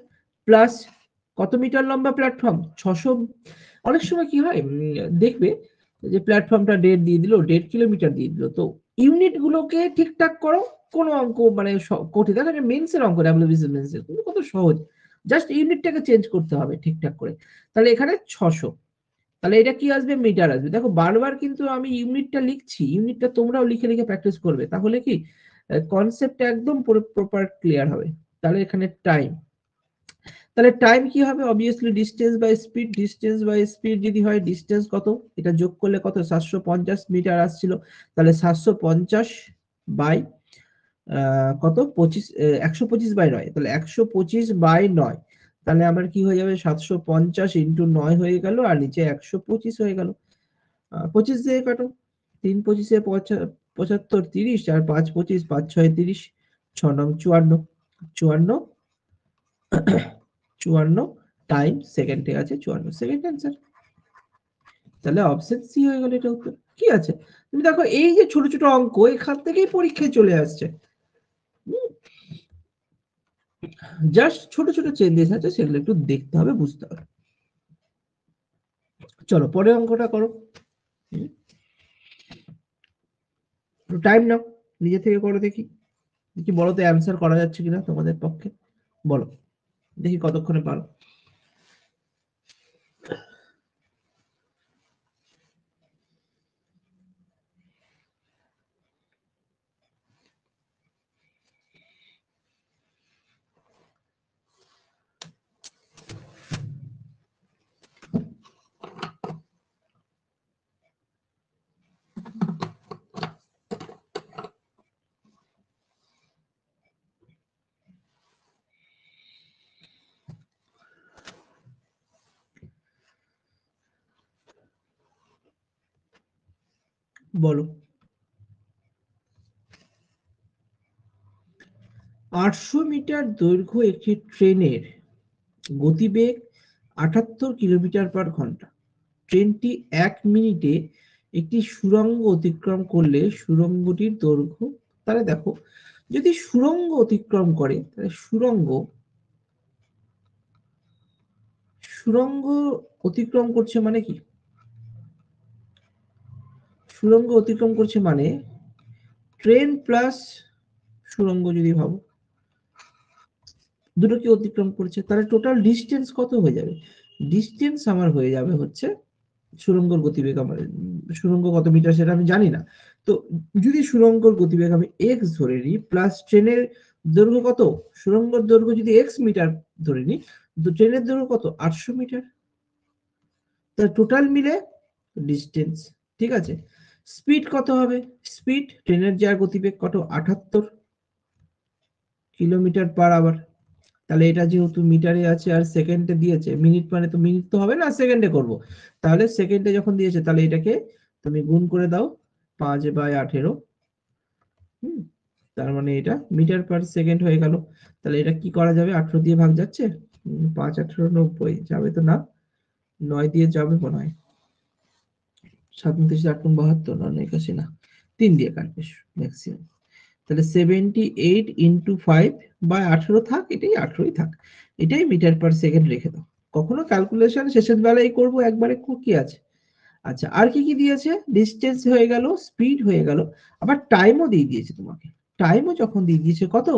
প্লাস কত মিটার লম্বা প্ল্যাটফর্ম ছশো অনেক সময় কি হয় দেখবে যে প্ল্যাটফর্মটা ডেট দিয়ে দিল ডেট কিলোমিটার দিয়ে দিল তো ইউনিটগুলোকে ঠিকঠাক করো কোনো অঙ্ক মানে কঠিন দেখো যায় মেন্সের অঙ্ক ডাব্লিউবিসি মেন্সের কত সহজ জাস্ট ইউনিটটাকে চেঞ্জ করতে হবে ঠিকঠাক করে তাহলে এখানে ছশো তাহলে এটা কি আসবে মিটার আসবে দেখো বারবার কিন্তু আমি ইউনিটটা লিখছি ইউনিটটা তোমরাও লিখে লিখে প্র্যাকটিস করবে তাহলে কি কনসেপ্ট একদম প্রপার ক্লিয়ার হবে তাহলে এখানে টাইম তাহলে টাইম কি হবে obviously distance by speed distance by speed যদি হয় ডিসটেন্স কত এটা যোগ করলে কত সাতশো পঞ্চাশ মিটার আসছিল তাহলে সাতশো পঞ্চাশ বাই কত পঁচিশ একশো পঁচিশ বাই নয় তাহলে একশো পঁচিশ বাই নয় তাহলে আমার কি হয়ে যাবে সাতশো পঞ্চাশ ইন্টু নয় হয়ে গেল আর নিচে একশো পঁচিশ হয়ে গেল পঁচিশ দিয়ে কাটো তিন পঁচিশে পঁচাত্তর তিরিশ আর পাঁচ পঁচিশ পাঁচ ছয় তিরিশ ছ নং চুয়ান্ন চুয়ান্ন চুয়ান্ন টাইম সেকেন্ডে আছে চুয়ান্ন সেকেন্ড অ্যান্সার তাহলে অপশন সি হয়ে গেল এটা উত্তর কি আছে তুমি দেখো এই যে ছোট ছোট অঙ্ক এখান থেকেই পরীক্ষায় চলে আসছে জাস্ট ছোট ছোট চেঞ্জেস আছে সেগুলো একটু দেখতে হবে বুঝতে হবে চলো পরের অঙ্কটা করো টাইম নাও নিজে থেকে করো দেখি দেখি বলো তো অ্যান্সার করা যাচ্ছে কিনা তোমাদের পক্ষে বলো দেখি কতক্ষণে পারো বলো আটশো মিটার দৈর্ঘ্য একটি ট্রেনের গতিবেগ আটাত্তর কিলোমিটার পার ঘন্টা ট্রেনটি এক মিনিটে একটি সুরঙ্গ অতিক্রম করলে সুরঙ্গটির দৈর্ঘ্য তাহলে দেখো যদি সুরঙ্গ অতিক্রম করে তাহলে সুরঙ্গ সুরঙ্গ অতিক্রম করছে মানে কি সুরঙ্গ অতিক্রম করছে মানে ট্রেন প্লাস সুরঙ্গ যদি ভাবো দুটোকে অতিক্রম করছে তাহলে টোটাল ডিস্টেন্স কত হয়ে যাবে ডিস্টেন্স আমার হয়ে যাবে হচ্ছে সুরঙ্গর গতিবেগ আমার সুরঙ্গ কত মিটার সেটা আমি জানি না তো যদি সুরঙ্গর গতিবেগ আমি এক্স ধরে নিই প্লাস ট্রেনের দৈর্ঘ্য কত সুরঙ্গর দৈর্ঘ্য যদি এক্স মিটার ধরে নিই তো ট্রেনের দৈর্ঘ্য কত আটশো মিটার তাহলে টোটাল মিলে ডিস্টেন্স ঠিক আছে স্পিড কত হবে স্পিড ট্রেনের যার গতিবেগ কত আঠাত্তর কিলোমিটার পার আওয়ার তাহলে এটা যেহেতু মিটারে আছে আর সেকেন্ডে দিয়েছে মিনিট মানে তো মিনিট তো হবে না সেকেন্ডে করব তাহলে সেকেন্ডে যখন দিয়েছে তাহলে এটাকে তুমি গুণ করে দাও পাঁচ বাই আঠেরো হুম তার মানে এটা মিটার পার সেকেন্ড হয়ে গেল তাহলে এটা কি করা যাবে আঠেরো দিয়ে ভাগ যাচ্ছে পাঁচ আঠেরো নব্বই যাবে তো না নয় দিয়ে যাবে মনে হয় সাত আট নং বাহাত্তর নয় একাশি না তিন দিয়ে কাটবে ম্যাক্সিমাম তাহলে সেভেন্টি এইট ইন্টু ফাইভ বা আঠেরো থাক এটাই আঠেরোই থাক এটাই মিটার পার সেকেন্ড রেখে দাও কখনো ক্যালকুলেশন শেষের বেলায় করবো একবারে কি আছে আচ্ছা আর কি কি দিয়েছে ডিস্টেন্স হয়ে গেল স্পিড হয়ে গেল আবার টাইমও দিয়ে দিয়েছে তোমাকে টাইমও যখন দিয়ে দিয়েছে কত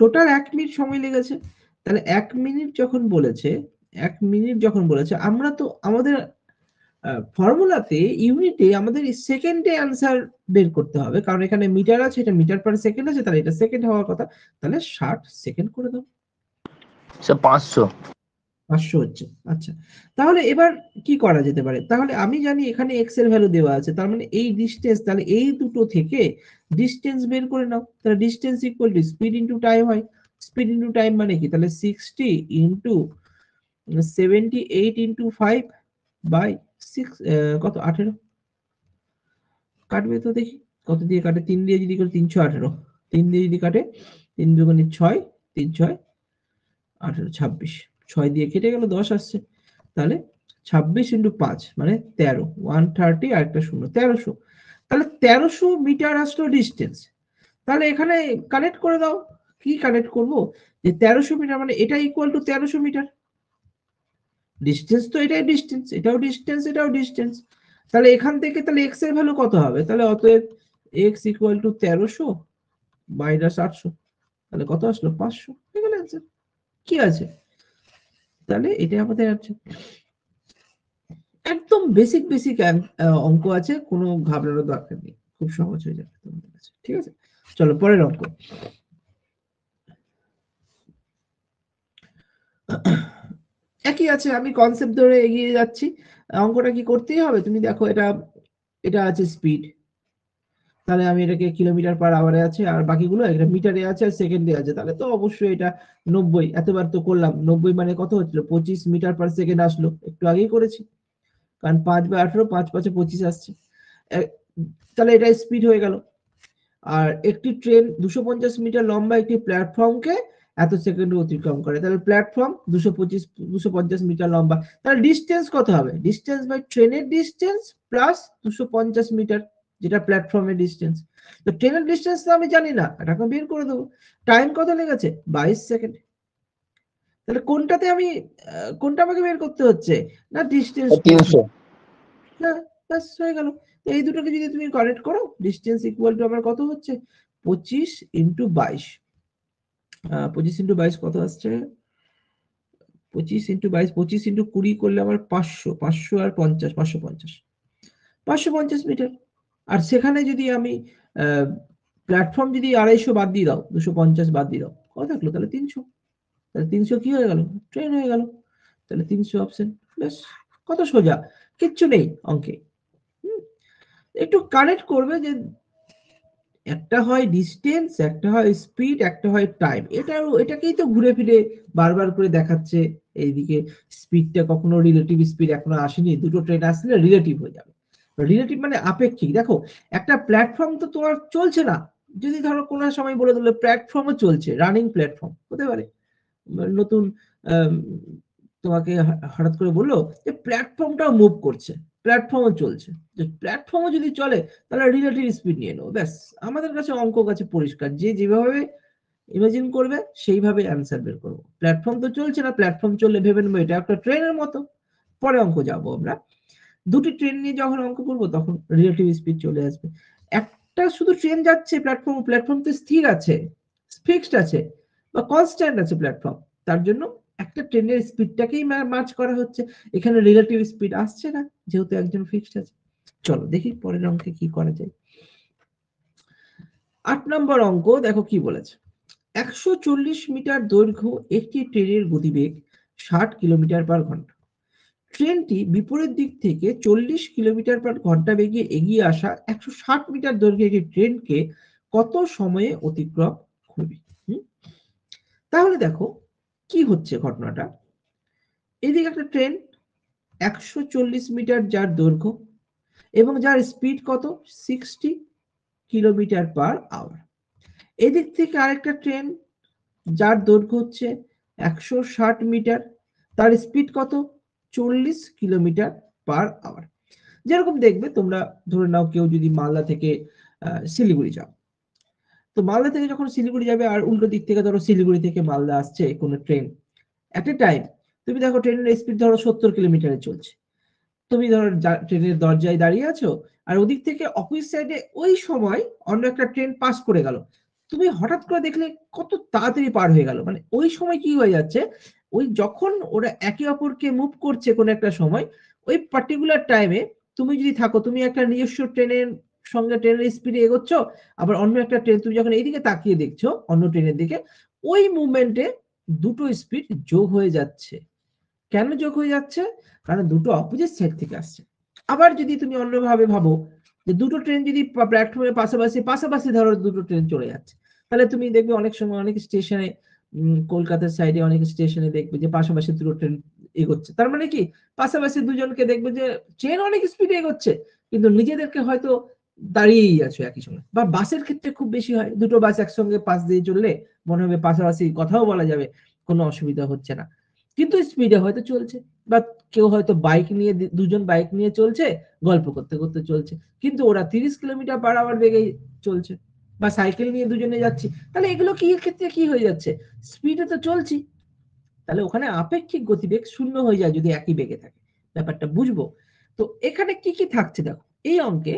টোটাল এক মিনিট সময় লেগেছে তাহলে এক মিনিট যখন বলেছে এক মিনিট যখন বলেছে আমরা তো আমাদের ফর্মুলাতে ইউনিটে আমাদের সেকেন্ডে আনসার বের করতে হবে কারণ এখানে মিটার আছে এটা মিটার পার সেকেন্ড আছে তাহলে এটা সেকেন্ড হওয়ার কথা তাহলে ষাট সেকেন্ড করে দাও আচ্ছা, পাঁচশো পাঁচশো হচ্ছে আচ্ছা তাহলে এবার কি করা যেতে পারে তাহলে আমি জানি এখানে এক্স এর ভ্যালু দেওয়া আছে তার মানে এই ডিস্টেন্স তাহলে এই দুটো থেকে ডিস্টেন্স বের করে নাও তাহলে distance equal to speed into time হয় স্পিড ইনটু টাইম মানে কি তাহলে sixty into seventy eight into five by Uh, কত আঠেরো কাটবে তো দেখি কত দিয়ে কাটে তিন দিয়ে যদি করে তিনশো আঠেরো তিন দিয়ে যদি কাটে তিন দুগুণে ছয় তিন ছয় আঠেরো ছাব্বিশ ছয় দিয়ে কেটে গেল দশ আসছে তাহলে ছাব্বিশ ইন্টু পাঁচ মানে তেরো ওয়ান থার্টি আর একটা শূন্য তেরোশো তাহলে তেরোশো মিটার আসলো ডিস্টেন্স তাহলে এখানে কানেক্ট করে দাও কি কানেক্ট করব যে তেরোশো মিটার মানে এটা ইকুয়াল টু তেরোশো মিটার ডিস্টেন্স তো এটাই ডিস্টেন্স এটাও ডিস্টেন্স এটাও ডিস্টেন্স তাহলে এখান থেকে তাহলে এক্স এর ভ্যালু কত হবে তাহলে অতএব এক্স ইকুয়াল টু তেরোশো মাইনাস আটশো তাহলে কত আসলো পাঁচশো এগুলো অ্যান্সার কি আছে তাহলে এটাই আমাদের আছে একদম বেসিক বেসিক অঙ্ক আছে কোনো ঘাবড়ানোর দরকার নেই খুব সহজ হয়ে যাবে তোমাদের কাছে ঠিক আছে চলো পরের অঙ্ক একই আছে আমি কনসেপ্ট ধরে এগিয়ে যাচ্ছি অঙ্কটা কি করতেই হবে তুমি দেখো এটা এটা আছে স্পিড তাহলে আমি এটাকে কিলোমিটার পার আওয়ারে আছে আর বাকিগুলো এটা মিটারে আছে আর সেকেন্ডে আছে তাহলে তো অবশ্যই এটা নব্বই এতবার তো করলাম নব্বই মানে কত হচ্ছিল পঁচিশ মিটার পার সেকেন্ড আসলো একটু আগেই করেছি কারণ পাঁচ বাই আঠেরো পাঁচ পাঁচে পঁচিশ আসছে তাহলে এটা স্পিড হয়ে গেল আর একটি ট্রেন দুশো পঞ্চাশ মিটার লম্বা একটি প্ল্যাটফর্মকে এত সেকেন্ডে অতিক্রম করে তাহলে প্ল্যাটফর্ম দুশো পঁচিশ দুশো পঞ্চাশ মিটার লম্বা তাহলে ডিস্টেন্স কত হবে ডিস্টেন্স বাই ট্রেনের ডিস্টেন্স প্লাস দুশো পঞ্চাশ মিটার যেটা প্ল্যাটফর্মের ডিস্টেন্স তো ট্রেনের ডিস্টেন্স তো আমি জানি না এটা আমি বের করে দেবো টাইম কত লেগেছে বাইশ সেকেন্ড তাহলে কোনটাতে আমি কোনটা আমাকে বের করতে হচ্ছে না ডিস্টেন্স হ্যাঁ ব্যাস হয়ে গেল এই দুটোকে যদি তুমি কানেক্ট করো ডিস্টেন্স ইকুয়াল টু আমার কত হচ্ছে পঁচিশ ইন্টু বাইশ পঁচিশ ইন্টু বাইশ কত আসছে পঁচিশ ইন্টু বাইশ পঁচিশ ইন্টু কুড়ি করলে আমার পাঁচশো পাঁচশো আর পঞ্চাশ পাঁচশো পঞ্চাশ পাঁচশো পঞ্চাশ মিটার আর সেখানে যদি আমি প্ল্যাটফর্ম যদি আড়াইশো বাদ দিয়ে দাও দুশো পঞ্চাশ বাদ দিয়ে দাও কত থাকলো তাহলে তিনশো তাহলে তিনশো কি হয়ে গেল ট্রেন হয়ে গেল তাহলে তিনশো অপশন বেশ কত সোজা কিচ্ছু নেই অঙ্কে একটু কানেক্ট করবে যে একটা হয় ডিস্টেন্স একটা হয় স্পিড একটা হয় টাইম এটা এটাকেই তো ঘুরে ফিরে বারবার করে দেখাচ্ছে এইদিকে স্পিডটা কখনো রিলেটিভ স্পিড এখনো আসেনি দুটো ট্রেন আসলে রিলেটিভ হয়ে যাবে রিলেটিভ মানে আপেক্ষিক দেখো একটা প্ল্যাটফর্ম তো তোমার চলছে না যদি ধরো কোনো সময় বলে দিলে প্ল্যাটফর্মও চলছে রানিং প্ল্যাটফর্ম হতে পারে নতুন তোমাকে হঠাৎ করে বললো যে প্ল্যাটফর্মটাও মুভ করছে প্ল্যাটফর্মও চলছে যে প্ল্যাটফর্মও যদি চলে তাহলে রিলেটিভ স্পিড নিয়ে নেবো ব্যাস আমাদের কাছে অঙ্ক কাছে পরিষ্কার যে যেভাবে ইমাজিন করবে সেইভাবে অ্যান্সার বের করবো প্ল্যাটফর্ম তো চলছে না প্ল্যাটফর্ম চললে ভেবে নেবো এটা একটা ট্রেনের মতো পরে অঙ্ক যাব আমরা দুটি ট্রেন নিয়ে যখন অঙ্ক করবো তখন রিলেটিভ স্পিড চলে আসবে একটা শুধু ট্রেন যাচ্ছে প্ল্যাটফর্ম প্ল্যাটফর্ম তো স্থির আছে ফিক্সড আছে বা কনস্ট্যান্ট আছে প্ল্যাটফর্ম তার জন্য একটা ট্রেনের স্পিডটাকেই মার্চ করা হচ্ছে এখানে রিলেটিভ স্পিড আসছে না যেহেতু একজন ফিক্সড আছে চলো দেখি পরের অঙ্কে কি করা যায় আট নম্বর অঙ্ক দেখো কি বলেছে একশো চল্লিশ মিটার দৈর্ঘ্য একটি ট্রেনের গতিবেগ ষাট কিলোমিটার পার ঘন্টা ট্রেনটি বিপরীত দিক থেকে চল্লিশ কিলোমিটার পার ঘন্টা বেগে এগিয়ে আসা একশো ষাট মিটার দৈর্ঘ্যে একটি ট্রেনকে কত সময়ে অতিক্রম করবে তাহলে দেখো কি হচ্ছে ঘটনাটা এদিকে একটা ট্রেন একশো মিটার যার দৈর্ঘ্য এবং যার স্পিড কত সিক্সটি কিলোমিটার পার আওয়ার এদিক থেকে আরেকটা ট্রেন যার দৈর্ঘ্য হচ্ছে একশো মিটার তার স্পিড কত চল্লিশ কিলোমিটার পার আওয়ার যেরকম দেখবে তোমরা ধরে নাও কেউ যদি মালদা থেকে শিলিগুড়ি যাও তো মালদা থেকে যখন শিলিগুড়ি যাবে আর উল্টো দিক থেকে ধরো শিলিগুড়ি থেকে মালদা আসছে কোনো ট্রেন একটা এ টাইম তুমি দেখো ট্রেনের স্পিড ধরো সত্তর কিলোমিটারে চলছে তুমি ধরো ট্রেনের দরজায় দাঁড়িয়ে আছো আর ওদিক থেকে অফিস সাইডে ওই সময় অন্য একটা ট্রেন পাস করে গেল তুমি হঠাৎ করে দেখলে কত তাড়াতাড়ি পার হয়ে গেল মানে ওই সময় কি হয়ে যাচ্ছে ওই যখন ওরা একে অপরকে মুভ করছে কোনো একটা সময় ওই পার্টিকুলার টাইমে তুমি যদি থাকো তুমি একটা নিজস্ব ট্রেনের সঙ্গে ট্রেনের স্পিডে এগোচ্ছ আবার অন্য একটা ট্রেন তুমি যখন এইদিকে তাকিয়ে দেখছো অন্য ট্রেনের দিকে ওই মুভমেন্টে দুটো স্পিড যোগ হয়ে যাচ্ছে কেন যোগ হয়ে যাচ্ছে কারণ দুটো অপোজিট সাইড থেকে আসছে আবার যদি তুমি অন্যভাবে ভাবো যে দুটো ট্রেন যদি প্ল্যাটফর্মের পাশাপাশি পাশাপাশি ধরো দুটো ট্রেন চলে যাচ্ছে তাহলে তুমি দেখবে অনেক সময় অনেক স্টেশনে কলকাতার সাইডে অনেক স্টেশনে দেখবে যে পাশাপাশি দুটো ট্রেন এগোচ্ছে তার মানে কি পাশাপাশি দুজনকে দেখবে যে ট্রেন অনেক স্পিডে এগোচ্ছে কিন্তু নিজেদেরকে হয়তো দাঁড়িয়েই আছো একই সঙ্গে বা বাসের ক্ষেত্রে খুব বেশি হয় দুটো বাস একসঙ্গে পাশ দিয়ে চললে মনে হবে পাশাপাশি কথাও বলা যাবে কোনো অসুবিধা হচ্ছে না কিন্তু স্পিডে হয়তো চলছে বা কেউ হয়তো বাইক নিয়ে দুজন বাইক নিয়ে চলছে গল্প করতে করতে চলছে কিন্তু ওরা তিরিশ কিলোমিটার পার আওয়ার বেগে চলছে বা সাইকেল নিয়ে দুজনে যাচ্ছি তাহলে এগুলো কি ক্ষেত্রে কি হয়ে যাচ্ছে স্পিডে তো চলছি তাহলে ওখানে আপেক্ষিক গতিবেগ শূন্য হয়ে যায় যদি একই বেগে থাকে ব্যাপারটা বুঝবো তো এখানে কি কি থাকছে দেখো এই অঙ্কে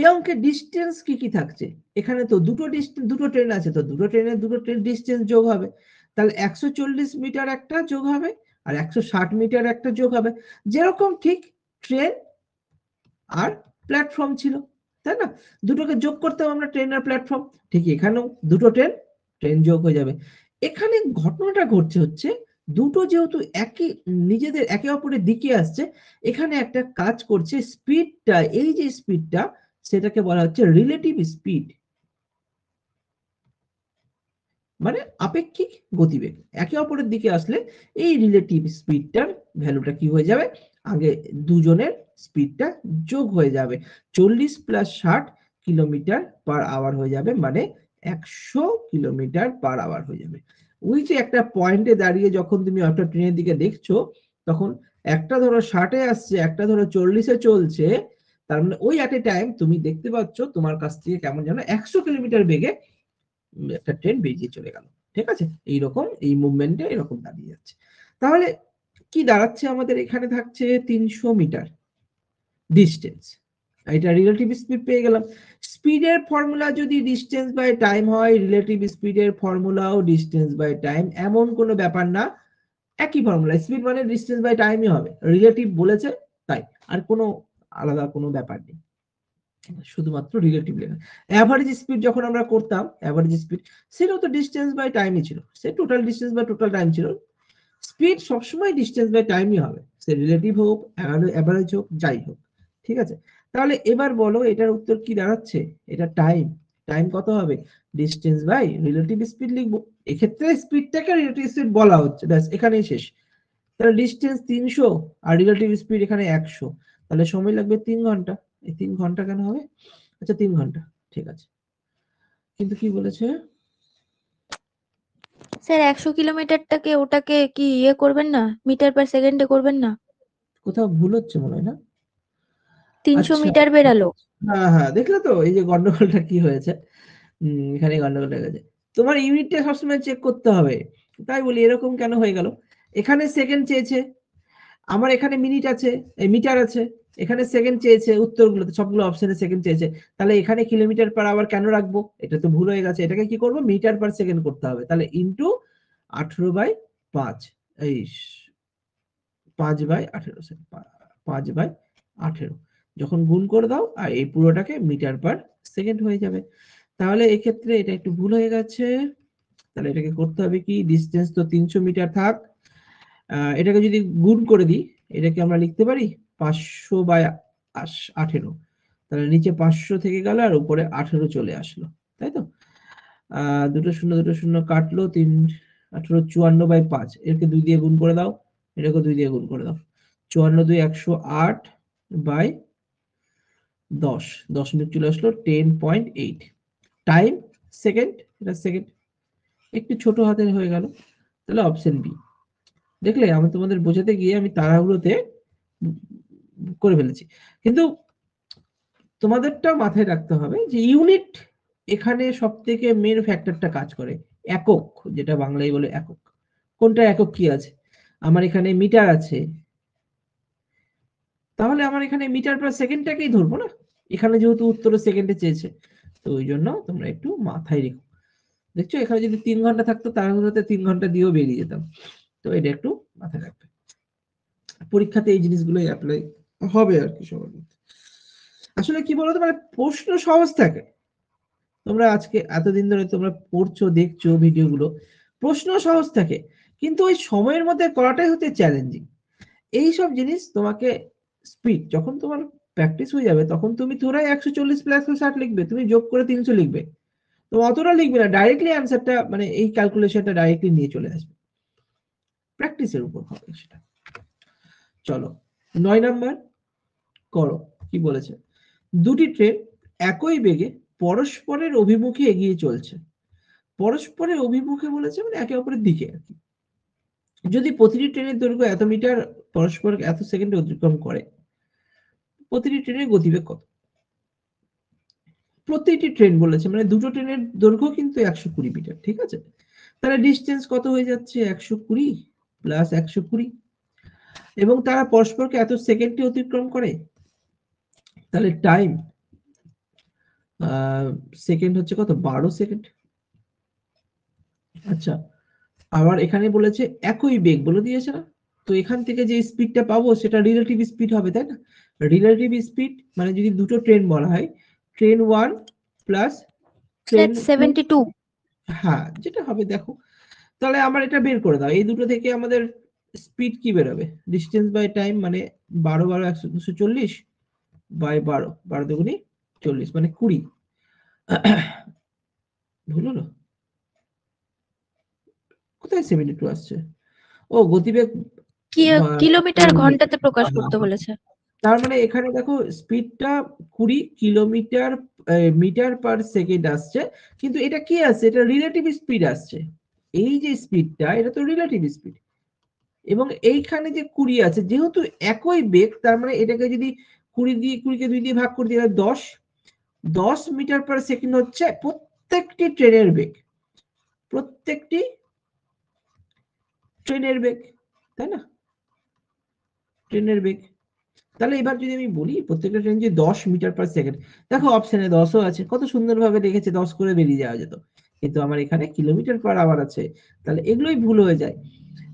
এ অঙ্কে ডিস্টেন্স কি কি থাকছে এখানে তো দুটো দুটো ট্রেন আছে তো দুটো ট্রেনের দুটো ট্রেন ডিস্টেন্স যোগ হবে তাহলে একশো চল্লিশ মিটার একটা যোগ হবে আর একশো ষাট মিটার একটা যোগ হবে যেরকম ঠিক ট্রেন আর প্ল্যাটফর্ম ছিল তাই না দুটোকে যোগ করতাম আমরা ট্রেন আর প্ল্যাটফর্ম ঠিক এখানেও দুটো ট্রেন ট্রেন যোগ হয়ে যাবে এখানে ঘটনাটা ঘটছে হচ্ছে দুটো যেহেতু একই নিজেদের একে অপরের দিকে আসছে এখানে একটা কাজ করছে স্পিডটা এই যে স্পিডটা সেটাকে বলা হচ্ছে রিলেটিভ স্পিড মানে আপেক্ষিক গতিবেগ একে অপরের দিকে আসলে এই রিলেটিভ স্পিডটার ভ্যালুটা কি হয়ে যাবে আগে দুজনের স্পিডটা যোগ হয়ে যাবে চল্লিশ প্লাস ষাট কিলোমিটার পার আওয়ার হয়ে যাবে মানে একশো কিলোমিটার পার আওয়ার হয়ে যাবে ওই যে একটা পয়েন্টে দাঁড়িয়ে যখন তুমি একটা ট্রেনের দিকে দেখছো তখন একটা ধরো ষাটে আসছে একটা ধরো চল্লিশে চলছে তার মানে ওই অ্যাট এ টাইম তুমি দেখতে পাচ্ছ তোমার কাছ থেকে কেমন যেন একশো কিলোমিটার বেগে একটা ট্রেন বেরিয়ে চলে গেল ঠিক আছে এইরকম এই মুভমেন্টে এরকম দাঁড়িয়ে যাচ্ছে তাহলে কি দাঁড়াচ্ছে আমাদের এখানে থাকছে তিনশো মিটার ডিস্টেন্স এটা রিলেটিভ স্পিড পেয়ে গেলাম স্পিডের ফর্মুলা যদি ডিস্টেন্স বাই টাইম হয় রিলেটিভ স্পিডের ফর্মুলাও ডিস্টেন্স বাই টাইম এমন কোনো ব্যাপার না একই ফর্মুলা স্পিড মানে ডিস্টেন্স বাই টাইমই হবে রিলেটিভ বলেছে তাই আর কোনো আলাদা কোনো ব্যাপার নেই শুধুমাত্র রিলেটিভ লেখা অ্যাভারেজ স্পিড যখন আমরা করতাম অ্যাভারেজ স্পিড সেটাও তো ডিস্টেন্স বাই টাইমই ছিল সে টোটাল ডিস্টেন্স বা টোটাল টাইম ছিল স্পিড সবসময় ডিস্টেন্স বাই টাইমই হবে সে রিলেটিভ হোক অ্যাভারেজ হোক যাই হোক ঠিক আছে তাহলে এবার বলো এটার উত্তর কি দাঁড়াচ্ছে এটা টাইম টাইম কত হবে ডিস্টেন্স বাই রিলেটিভ স্পিড লিখবো এক্ষেত্রে স্পিডটাকে রিলেটিভ স্পিড বলা হচ্ছে ব্যাস এখানেই শেষ তাহলে ডিস্টেন্স তিনশো আর রিলেটিভ স্পিড এখানে একশো তাহলে সময় লাগবে তিন ঘন্টা এই তিন ঘন্টা কেন হবে আচ্ছা তিন ঘন্টা ঠিক আছে কিন্তু কি বলেছে স্যার একশো কিলোমিটারটাকে ওটাকে কি ইয়ে করবেন না মিটার পার সেকেন্ডে করবেন না কোথাও ভুল হচ্ছে মনে হয় না তিনশো আচ্ছা। মিটার বেড়ালো হ্যাঁ হ্যাঁ দেখলে তো এই যে গন্ডগোলটা কি হয়েছে এখানে গন্ডগোল হয়ে গেছে তোমার ইউনিটটা সবসময় চেক করতে হবে তাই বলি এরকম কেন হয়ে গেল এখানে সেকেন্ড চেয়েছে আমার এখানে মিনিট আছে মিটার আছে এখানে সেকেন্ড চেয়েছে উত্তরগুলোতে সবগুলো অপশনে সেকেন্ড চেয়েছে তাহলে এখানে কিলোমিটার পার আওয়ার কেন রাখবো এটা তো ভুল হয়ে গেছে এটাকে কি করবো মিটার পার সেকেন্ড করতে হবে তাহলে ইন্টু আঠেরো বাই পাঁচ এই পাঁচ বাই আঠেরো পাঁচ বাই আঠেরো যখন গুণ করে দাও আর এই পুরোটাকে মিটার পার সেকেন্ড হয়ে যাবে তাহলে এক্ষেত্রে এটা একটু ভুল হয়ে গেছে তাহলে এটাকে করতে হবে কি ডিস্টেন্স তো তিনশো মিটার থাক এটাকে যদি গুণ করে দিই এটাকে আমরা লিখতে পারি পাঁচশো বাই আঠেরো তাহলে নিচে পাঁচশো থেকে গেল আর উপরে আঠেরো চলে আসলো তাই তো দুটো শূন্য দুটো শূন্য কাটলো তিন আঠেরো চুয়ান্ন বাই পাঁচ এরকে দুই দিয়ে গুণ করে দাও এটাকে দুই দিয়ে গুণ করে দাও চুয়ান্ন দুই একশো আট বাই দশ দশ মিনিট চলে আসলো ten point eight time second এটা সেকেন্ড একটু ছোট হাতের হয়ে গেল তাহলে অপশন বি দেখলে আমি তোমাদের বোঝাতে গিয়ে আমি তাড়াহুড়োতে করে ফেলেছি কিন্তু তোমাদেরটা মাথায় রাখতে হবে যে ইউনিট এখানে সব থেকে মেন ফ্যাক্টরটা কাজ করে একক যেটা বাংলায় বলে একক কোনটা একক কি আছে আমার এখানে মিটার আছে তাহলে আমার এখানে মিটার পার সেকেন্ডটাকেই ধরবো না এখানে যেহেতু উত্তর সেকেন্ডে চেয়েছে তো ওই জন্য তোমরা একটু মাথায় রেখো দেখছো এখানে যদি তিন ঘন্টা থাকতো তার তিন ঘন্টা দিয়েও বেরিয়ে যেতাম তো এটা একটু মাথায় রাখবে পরীক্ষাতে এই জিনিসগুলো অ্যাপ্লাই হবে আর কি সবার মধ্যে আসলে কি বলতো মানে প্রশ্ন সহজ থাকে তোমরা আজকে এতদিন ধরে তোমরা পড়ছো দেখছো ভিডিওগুলো প্রশ্ন সহজ থাকে কিন্তু ওই সময়ের মধ্যে করাটাই হচ্ছে চ্যালেঞ্জিং এই সব জিনিস তোমাকে স্পিড যখন তোমার প্র্যাকটিস হয়ে যাবে তখন তুমি তোরাই একশো চল্লিশ প্লাস ষাট লিখবে তুমি যোগ করে তিনশো লিখবে তো অতটা লিখবে না ডাইরেক্টলি অ্যান্সারটা মানে এই ক্যালকুলেশনটা ডাইরেক্টলি নিয়ে চলে আসবে প্র্যাকটিসের উপর হবে সেটা চলো নয় নাম্বার করো কি বলেছে দুটি ট্রেন একই বেগে পরস্পরের অভিমুখে এগিয়ে চলছে পরস্পরের অভিমুখে বলেছে মানে একে অপরের দিকে আর কি যদি প্রতিটি ট্রেনের দৈর্ঘ্য এত মিটার পরস্পর এত সেকেন্ডে অতিক্রম করে প্রতিটি ট্রেনের গতিবেগ কত প্রতিটি ট্রেন বলেছে মানে দুটো ট্রেনের দৈর্ঘ্য কিন্তু একশো কুড়ি মিটার ঠিক আছে তাহলে ডিস্টেন্স কত হয়ে যাচ্ছে একশো কুড়ি প্লাস একশো কুড়ি এবং তারা পরস্পরকে এত সেকেন্ডটি অতিক্রম করে তাহলে টাইম সেকেন্ড হচ্ছে কত বারো সেকেন্ড আচ্ছা আবার এখানে বলেছে একই বেগ বলে দিয়েছে না তো এখান থেকে যে স্পিডটা পাবো সেটা রিলেটিভ স্পিড হবে তাই না রিলেটিভ স্পিড মানে যদি দুটো ট্রেন বলা হয় train one plus train seventy two হ্যাঁ যেটা হবে দেখো তাহলে আমার এটা বের করে দাও এই দুটো থেকে আমাদের স্পিড কি বেরোবে ডিস্টেন্স বাই টাইম মানে বারো বারো একশো দুশো চল্লিশ বাই বারো বারো দুগুনি চল্লিশ মানে কুড়ি ভুল হলো কোথায় সেভেন্টি টু আসছে ও গতিবেগ কিলোমিটার ঘন্টাতে প্রকাশ করতে বলেছে তার মানে এখানে দেখো স্পিডটা কুড়ি কিলোমিটার মিটার পার সেকেন্ড আসছে কিন্তু এটা কি আসছে এটা রিলেটিভ স্পিড আসছে এই যে স্পিডটা এটা তো রিলেটিভ স্পিড এবং এইখানে যে কুড়ি আছে যেহেতু একই বেগ তার মানে এটাকে যদি কুড়ি দিয়ে কুড়িকে দুই দিয়ে ভাগ করে দিই দশ দশ মিটার পার সেকেন্ড হচ্ছে প্রত্যেকটি ট্রেনের বেগ প্রত্যেকটি ট্রেনের বেগ তাই না ট্রেনের বেগ তাহলে এবার যদি আমি বলি প্রত্যেকটা ট্রেন যে দশ মিটার পার সেকেন্ড দেখো অপশানে দশও আছে কত সুন্দরভাবে রেখেছে দশ করে বেরিয়ে যাওয়া যেত কিন্তু আমার এখানে কিলোমিটার পার আওয়ার আছে তাহলে এগুলোই ভুল হয়ে যায়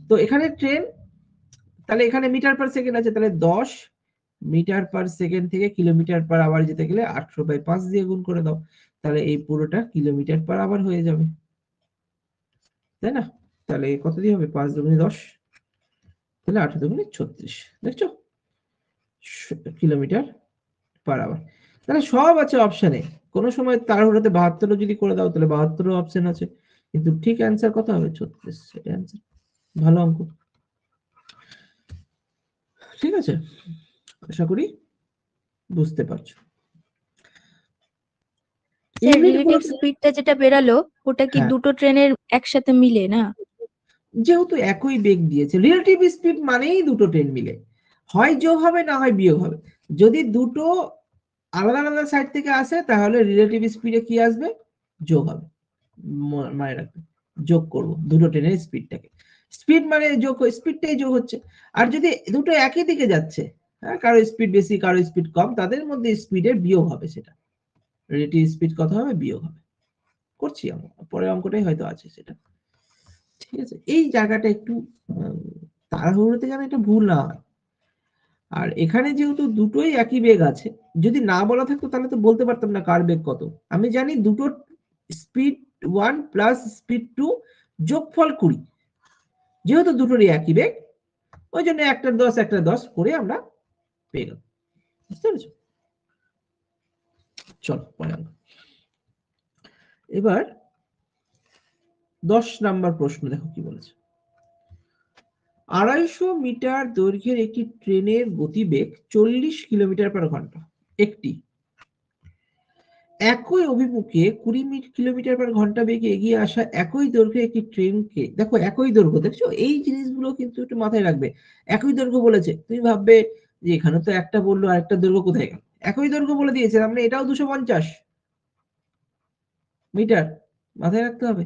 তো এখানে ট্রেন তাহলে এখানে মিটার পার সেকেন্ড আছে তাহলে দশ মিটার পার সেকেন্ড থেকে কিলোমিটার পার আওয়ার যেতে গেলে আটশো বাই পাঁচ দিয়ে গুণ করে দাও তাহলে এই পুরোটা কিলোমিটার পার আওয়ার হয়ে যাবে তাই না তাহলে কত দিয়ে হবে পাঁচ দুগুণে দশ তাহলে আঠারো দুগুণে ছত্রিশ দেখছো কিলোমিটার পার আওয়ার তাহলে সব আছে অপশানে কোনো সময় তাড়াহুড়াতে বাহাত্তর যদি করে দাও তাহলে বাহাত্তর অপশন আছে কিন্তু ঠিক অ্যান্সার কত হবে ছত্রিশ অ্যান্সার ভালো অঙ্ক ঠিক আছে আশা করি বুঝতে পারছো রিলেটিভ স্পিডটা যেটা ওটা কি হ্যাঁ। দুটো ট্রেনের একসাথে মিলে না যেহেতু একই বেগ দিয়েছে রিলেটিভ স্পিড মানেই দুটো ট্রেন মিলে হয় যোগ হবে না হয় বিয়োগ হবে যদি দুটো আলাদা আলাদা সাইড থেকে আসে তাহলে রিলেটিভ স্পিডে কি আসবে যোগ হবে মনে রাখবে যোগ করবো দুটো ট্রেনের স্পিডটাকে স্পিড মানে যোগ স্পিডটাই যোগ হচ্ছে আর যদি দুটো একই দিকে যাচ্ছে হ্যাঁ কারো স্পিড বেশি কারো স্পিড কম তাদের মধ্যে স্পিডের বিয়োগ হবে সেটা রিলেটিভ স্পিড কত হবে বিয়োগ হবে করছি আমরা পরের অঙ্কটাই হয়তো আছে সেটা ঠিক আছে এই জায়গাটা একটু তাড়াহুড়োতে যেন এটা ভুল না হয় আর এখানে যেহেতু দুটোই একই বেগ আছে যদি না বলা থাকতো তাহলে তো বলতে পারতাম না কার বেগ কত আমি জানি দুটো speed one plus speed two যোগফল কুড়ি যেহেতু দুটোরই একই বেগ ওই জন্য একটা দশ একটা দশ করে আমরা পেয়ে গেলাম বুঝতে পেরেছ চলো এবার দশ নাম্বার প্রশ্ন দেখো কি বলেছে আড়াইশো মিটার দৈর্ঘ্যের একটি ট্রেনের গতিবেগ চল্লিশ কিলোমিটার পার ঘন্টা একটি একই অভিমুখে কুড়ি কিলোমিটার পার ঘন্টা বেগে এগিয়ে আসা একই দৈর্ঘ্যে একটি ট্রেনকে দেখো একই দৈর্ঘ্য দেখছো এই জিনিসগুলো কিন্তু একটু মাথায় রাখবে একই দৈর্ঘ্য বলেছে তুমি ভাববে যে এখানে তো একটা বললো আর একটা দৈর্ঘ্য কোথায় গেল একই দৈর্ঘ্য বলে দিয়েছে তার মানে এটাও দুশো পঞ্চাশ মিটার মাথায় রাখতে হবে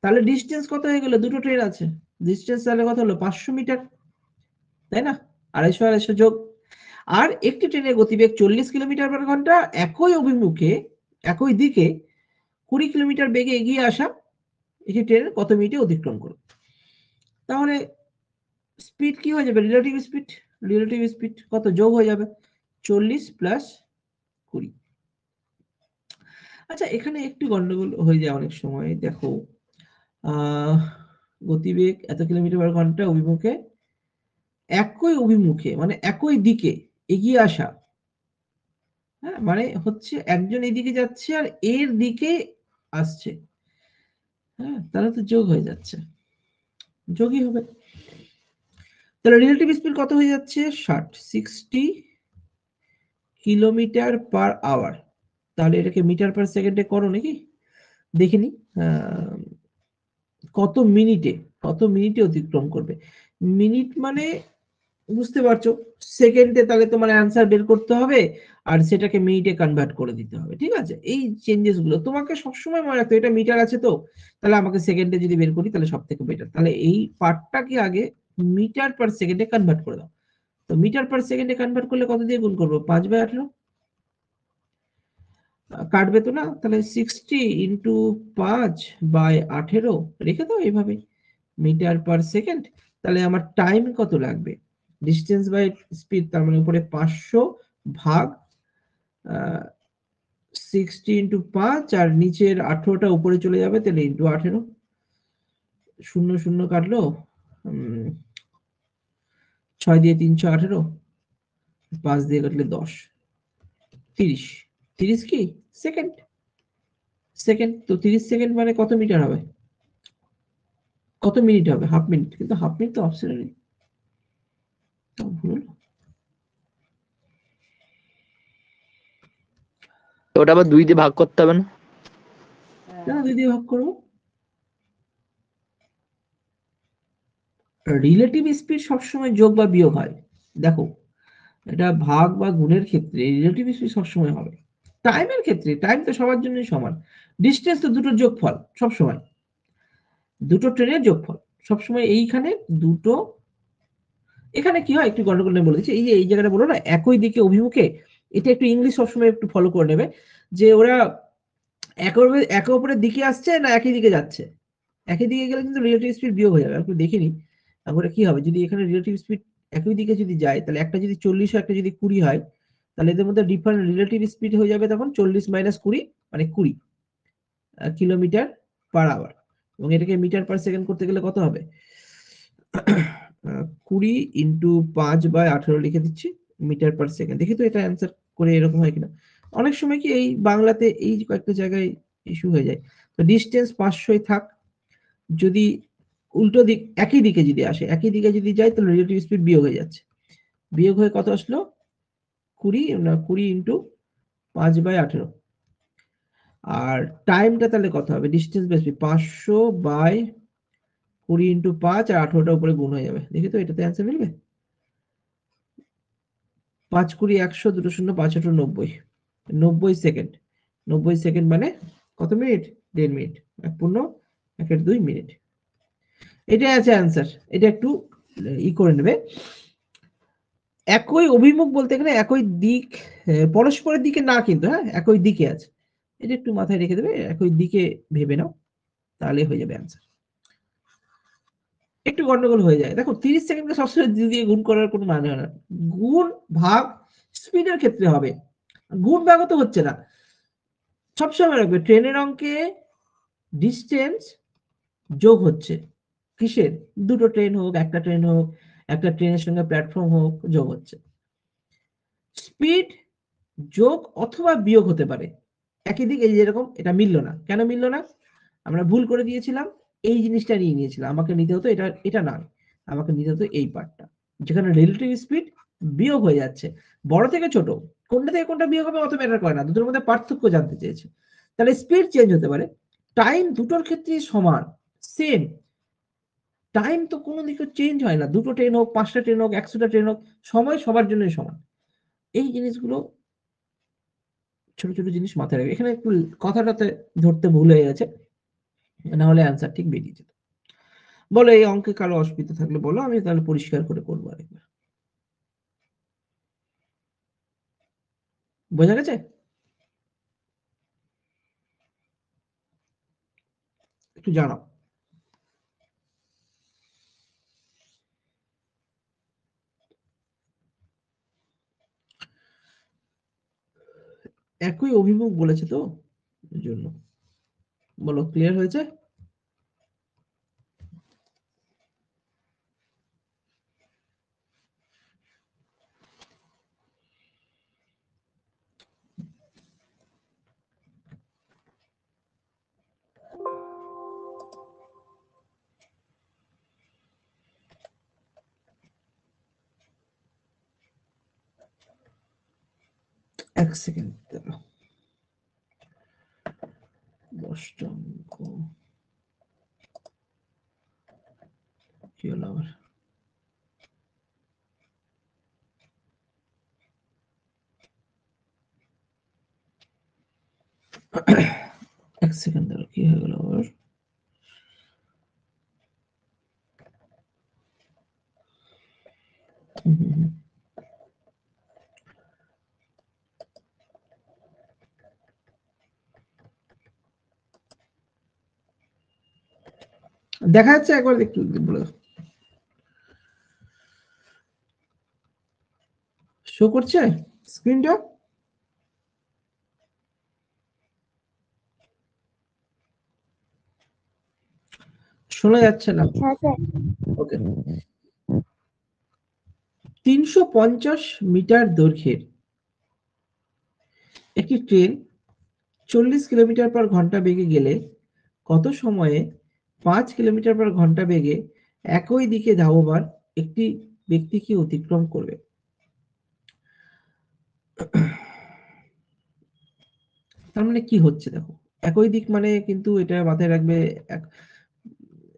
তাহলে ডিস্টেন্স কত হয়ে গেল দুটো ট্রেন আছে ডিস্টেন্স তাহলে কত হলো পাঁচশো মিটার তাই না আড়াইশো আড়াইশো যোগ আর একটি ট্রেনের গতিবেগ চল্লিশ কিলোমিটার পার ঘন্টা একই অভিমুখে একই দিকে কুড়ি কিলোমিটার বেগে এগিয়ে আসা একটি ট্রেন কত মিনিটে অতিক্রম করবে তাহলে স্পিড কি হয়ে যাবে রিলেটিভ স্পিড রিলেটিভ স্পিড কত যোগ হয়ে যাবে চল্লিশ প্লাস কুড়ি আচ্ছা এখানে একটু গন্ডগোল হয়ে যায় অনেক সময় দেখো গতিবেগ এত কিলোমিটার পার ঘন্টা অভিমুখে একই অভিমুখে মানে একই দিকে এগিয়ে আসা হ্যাঁ মানে হচ্ছে একজন এদিকে যাচ্ছে আর এর দিকে আসছে হ্যাঁ তাহলে তো যোগ হয়ে যাচ্ছে যোগই হবে তাহলে রিলেটিভ স্পিড কত হয়ে যাচ্ছে ষাট সিক্সটি কিলোমিটার পার আওয়ার তাহলে এটাকে মিটার পার সেকেন্ডে করো নাকি দেখে নি কত মিনিটে কত মিনিটে অতিক্রম করবে মিনিট মানে বুঝতে পারছো সেকেন্ডে তাহলে তোমার অ্যান্সার বের করতে হবে আর সেটাকে মিনিটে কনভার্ট করে দিতে হবে ঠিক আছে এই চেঞ্জেস গুলো তোমাকে সবসময় মনে রাখতে এটা মিটার আছে তো তাহলে আমাকে সেকেন্ডে যদি বের করি তাহলে সব থেকে বেটার তাহলে এই পার্টটাকে আগে মিটার পার সেকেন্ডে কনভার্ট করে দাও তো মিটার পার সেকেন্ডে কনভার্ট করলে কত দিয়ে গুণ করবো পাঁচ বাই আঠারো কাটবে তো না তাহলে সিক্সটি ইন্টু পাঁচ বাই আঠেরো রেখে দাও এইভাবে মিটার পার সেকেন্ড তাহলে আমার টাইম কত লাগবে ডিস্টেন্স বাই স্পিড তার মানে উপরে পাঁচশো ভাগ সিক্সটি ইন্টু পাঁচ আর নিচের আঠেরোটা উপরে চলে যাবে তাহলে ইন্টু আঠেরো শূন্য শূন্য কাটলো ছয় দিয়ে তিনশো আঠেরো পাঁচ দিয়ে কাটলে দশ তিরিশ তিরিশ কি সেকেন্ড সেকেন্ড তো তিরিশ সেকেন্ড মানে কত মিটার হবে কত মিনিট হবে হাফ মিনিট কিন্তু হাফ মিনিট তো অপশনে নেই ওটা আবার দুই দিয়ে ভাগ করতে হবে না দুই দিয়ে ভাগ করবো রিলেটিভ স্পিড সবসময় যোগ বা বিয়োগ হয় দেখো এটা ভাগ বা গুণের ক্ষেত্রে রিলেটিভ স্পিড সবসময় হবে টাইমের ক্ষেত্রে টাইম তো সবার জন্যই সমান ডিস্টেন্স তো দুটোর যোগফল সবসময় দুটো ট্রেনের যোগফল সবসময় এইখানে দুটো এখানে কি হয় একটু গন্ডগোল বলে দিচ্ছি এই যে এই জায়গাটা বলো না একই দিকে অভিমুখে এটা একটু ইংলিশ সবসময় একটু ফলো করে নেবে যে ওরা একে অপরের দিকে আসছে না একই দিকে যাচ্ছে একই দিকে গেলে কিন্তু রিলেটিভ স্পিড বিয়োগ হয়ে যাবে একটু দেখিনি তারপরে কি হবে যদি এখানে রিলেটিভ স্পিড একই দিকে যদি যায় তাহলে একটা যদি চল্লিশ হয় একটা যদি কুড়ি হয় তাহলে এদের মধ্যে ডিফারেন্ট রিলেটিভ স্পিড হয়ে যাবে তখন চল্লিশ মাইনাস কুড়ি মানে কুড়ি কিলোমিটার পার আওয়ার এবং এটাকে মিটার পার সেকেন্ড করতে গেলে কত হবে কুড়ি ইন্টু পাঁচ বাই আঠারো লিখে দিচ্ছি মিটার পার সেকেন্ড দেখি তো এটা অ্যান্সার করে এরকম হয় কিনা অনেক সময় কি এই বাংলাতে এই কয়েকটা জায়গায় ইস্যু হয়ে যায় তো ডিস্টেন্স পাঁচশোই থাক যদি উল্টো দিক একই দিকে যদি আসে একই দিকে যদি যায় তাহলে রিলেটিভ স্পিড বিয়োগ হয়ে যাচ্ছে বিয়োগ হয়ে কত আসলো কুড়ি না কুড়ি ইন্টু পাঁচ বাই আঠেরো আর টাইমটা তাহলে কত হবে ডিস্টেন্স বেশি পাঁচশো বাই কুড়ি ইন্টু পাঁচ আর আঠারোটা উপরে গুণ হয়ে যাবে দেখি তো এটাতে অ্যান্সার মিলবে পাঁচ কুড়ি একশো দুটো শূন্য পাঁচ আঠারো নব্বই নব্বই সেকেন্ড নব্বই সেকেন্ড মানে কত মিনিট দেড় মিনিট এক পূর্ণ এক দুই মিনিট এটাই আছে অ্যান্সার এটা একটু ই করে নেবে একই অভিমুখ বলতে গেলে একই দিক পরস্পরের দিকে না কিন্তু হ্যাঁ একই দিকে আছে এটা একটু মাথায় রেখে দেবে একই দিকে ভেবে নাও তাহলে হয়ে যাবে অ্যান্সার একটু গন্ডগোল হয়ে যায় দেখো তিরিশ সেকেন্ডকে সবসময় দিয়ে গুণ করার কোনো মানে হয় না গুণ ভাগ স্পিডের ক্ষেত্রে হবে গুণ ভাগও তো হচ্ছে না সবসময় রাখবে ট্রেনের অঙ্কে ডিস্টেন্স যোগ হচ্ছে কিসের দুটো ট্রেন হোক একটা ট্রেন হোক একটা ট্রেনের সঙ্গে প্ল্যাটফর্ম হোক যোগ হচ্ছে স্পিড যোগ অথবা বিয়োগ হতে পারে একই দিক এই যেরকম এটা মিলল না কেন মিলল না আমরা ভুল করে দিয়েছিলাম এই জিনিসটা নিয়ে নিয়েছিল আমাকে নিতে হতো এটা এটা নয় আমাকে নিতে হতো এই পার্টটা যেখানে রিলেটিভ স্পিড বিয়োগ হয়ে যাচ্ছে বড় থেকে ছোট কোনটা থেকে কোনটা বিয়োগ হবে অত ম্যাটার করে না দুটোর মধ্যে পার্থক্য জানতে চেয়েছে তাহলে স্পিড চেঞ্জ হতে পারে টাইম দুটোর ক্ষেত্রে সমান সেম টাইম তো কোনো দিকে চেঞ্জ হয় না দুটো ট্রেন হোক পাঁচটা ট্রেন হোক একশোটা ট্রেন হোক সময় সবার জন্যই সমান এই জিনিসগুলো ছোট ছোট জিনিস মাথায় রাখবে এখানে একটু কথাটাতে ধরতে ভুল হয়ে গেছে না হলে অ্যান্সার ঠিক বেরিয়ে যেত বলো এই অঙ্কে কারো অসুবিধা থাকলে বলো আমি তাহলে পরিষ্কার করে করবো আরেকবার বোঝা গেছে একটু জানাও একই অভিমুখ বলেছে তো জন্য বলো ক্লিয়ার হয়েছে এক সেকেন্ড দেবো অষ্টঙ্গ কি হলো আমার এক সেকেন্ড কি হয়ে গেল আবার দেখা যাচ্ছে একবার একটু বলে শো করছে স্ক্রিনটা শোনা যাচ্ছে না ওকে হ্যাঁ, তিনশো পঞ্চাশ মিটার দৈর্ঘ্যের একটি ট্রেন চল্লিশ কিলোমিটার পর ঘন্টা বেগে গেলে কত সময়ে পাঁচ কিলোমিটার পর ঘন্টা বেগে একই দিকে ধাবমান একটি ব্যক্তিকে অতিক্রম করবে তার মানে কি হচ্ছে দেখো একই দিক মানে কিন্তু এটা মাথায় রাখবে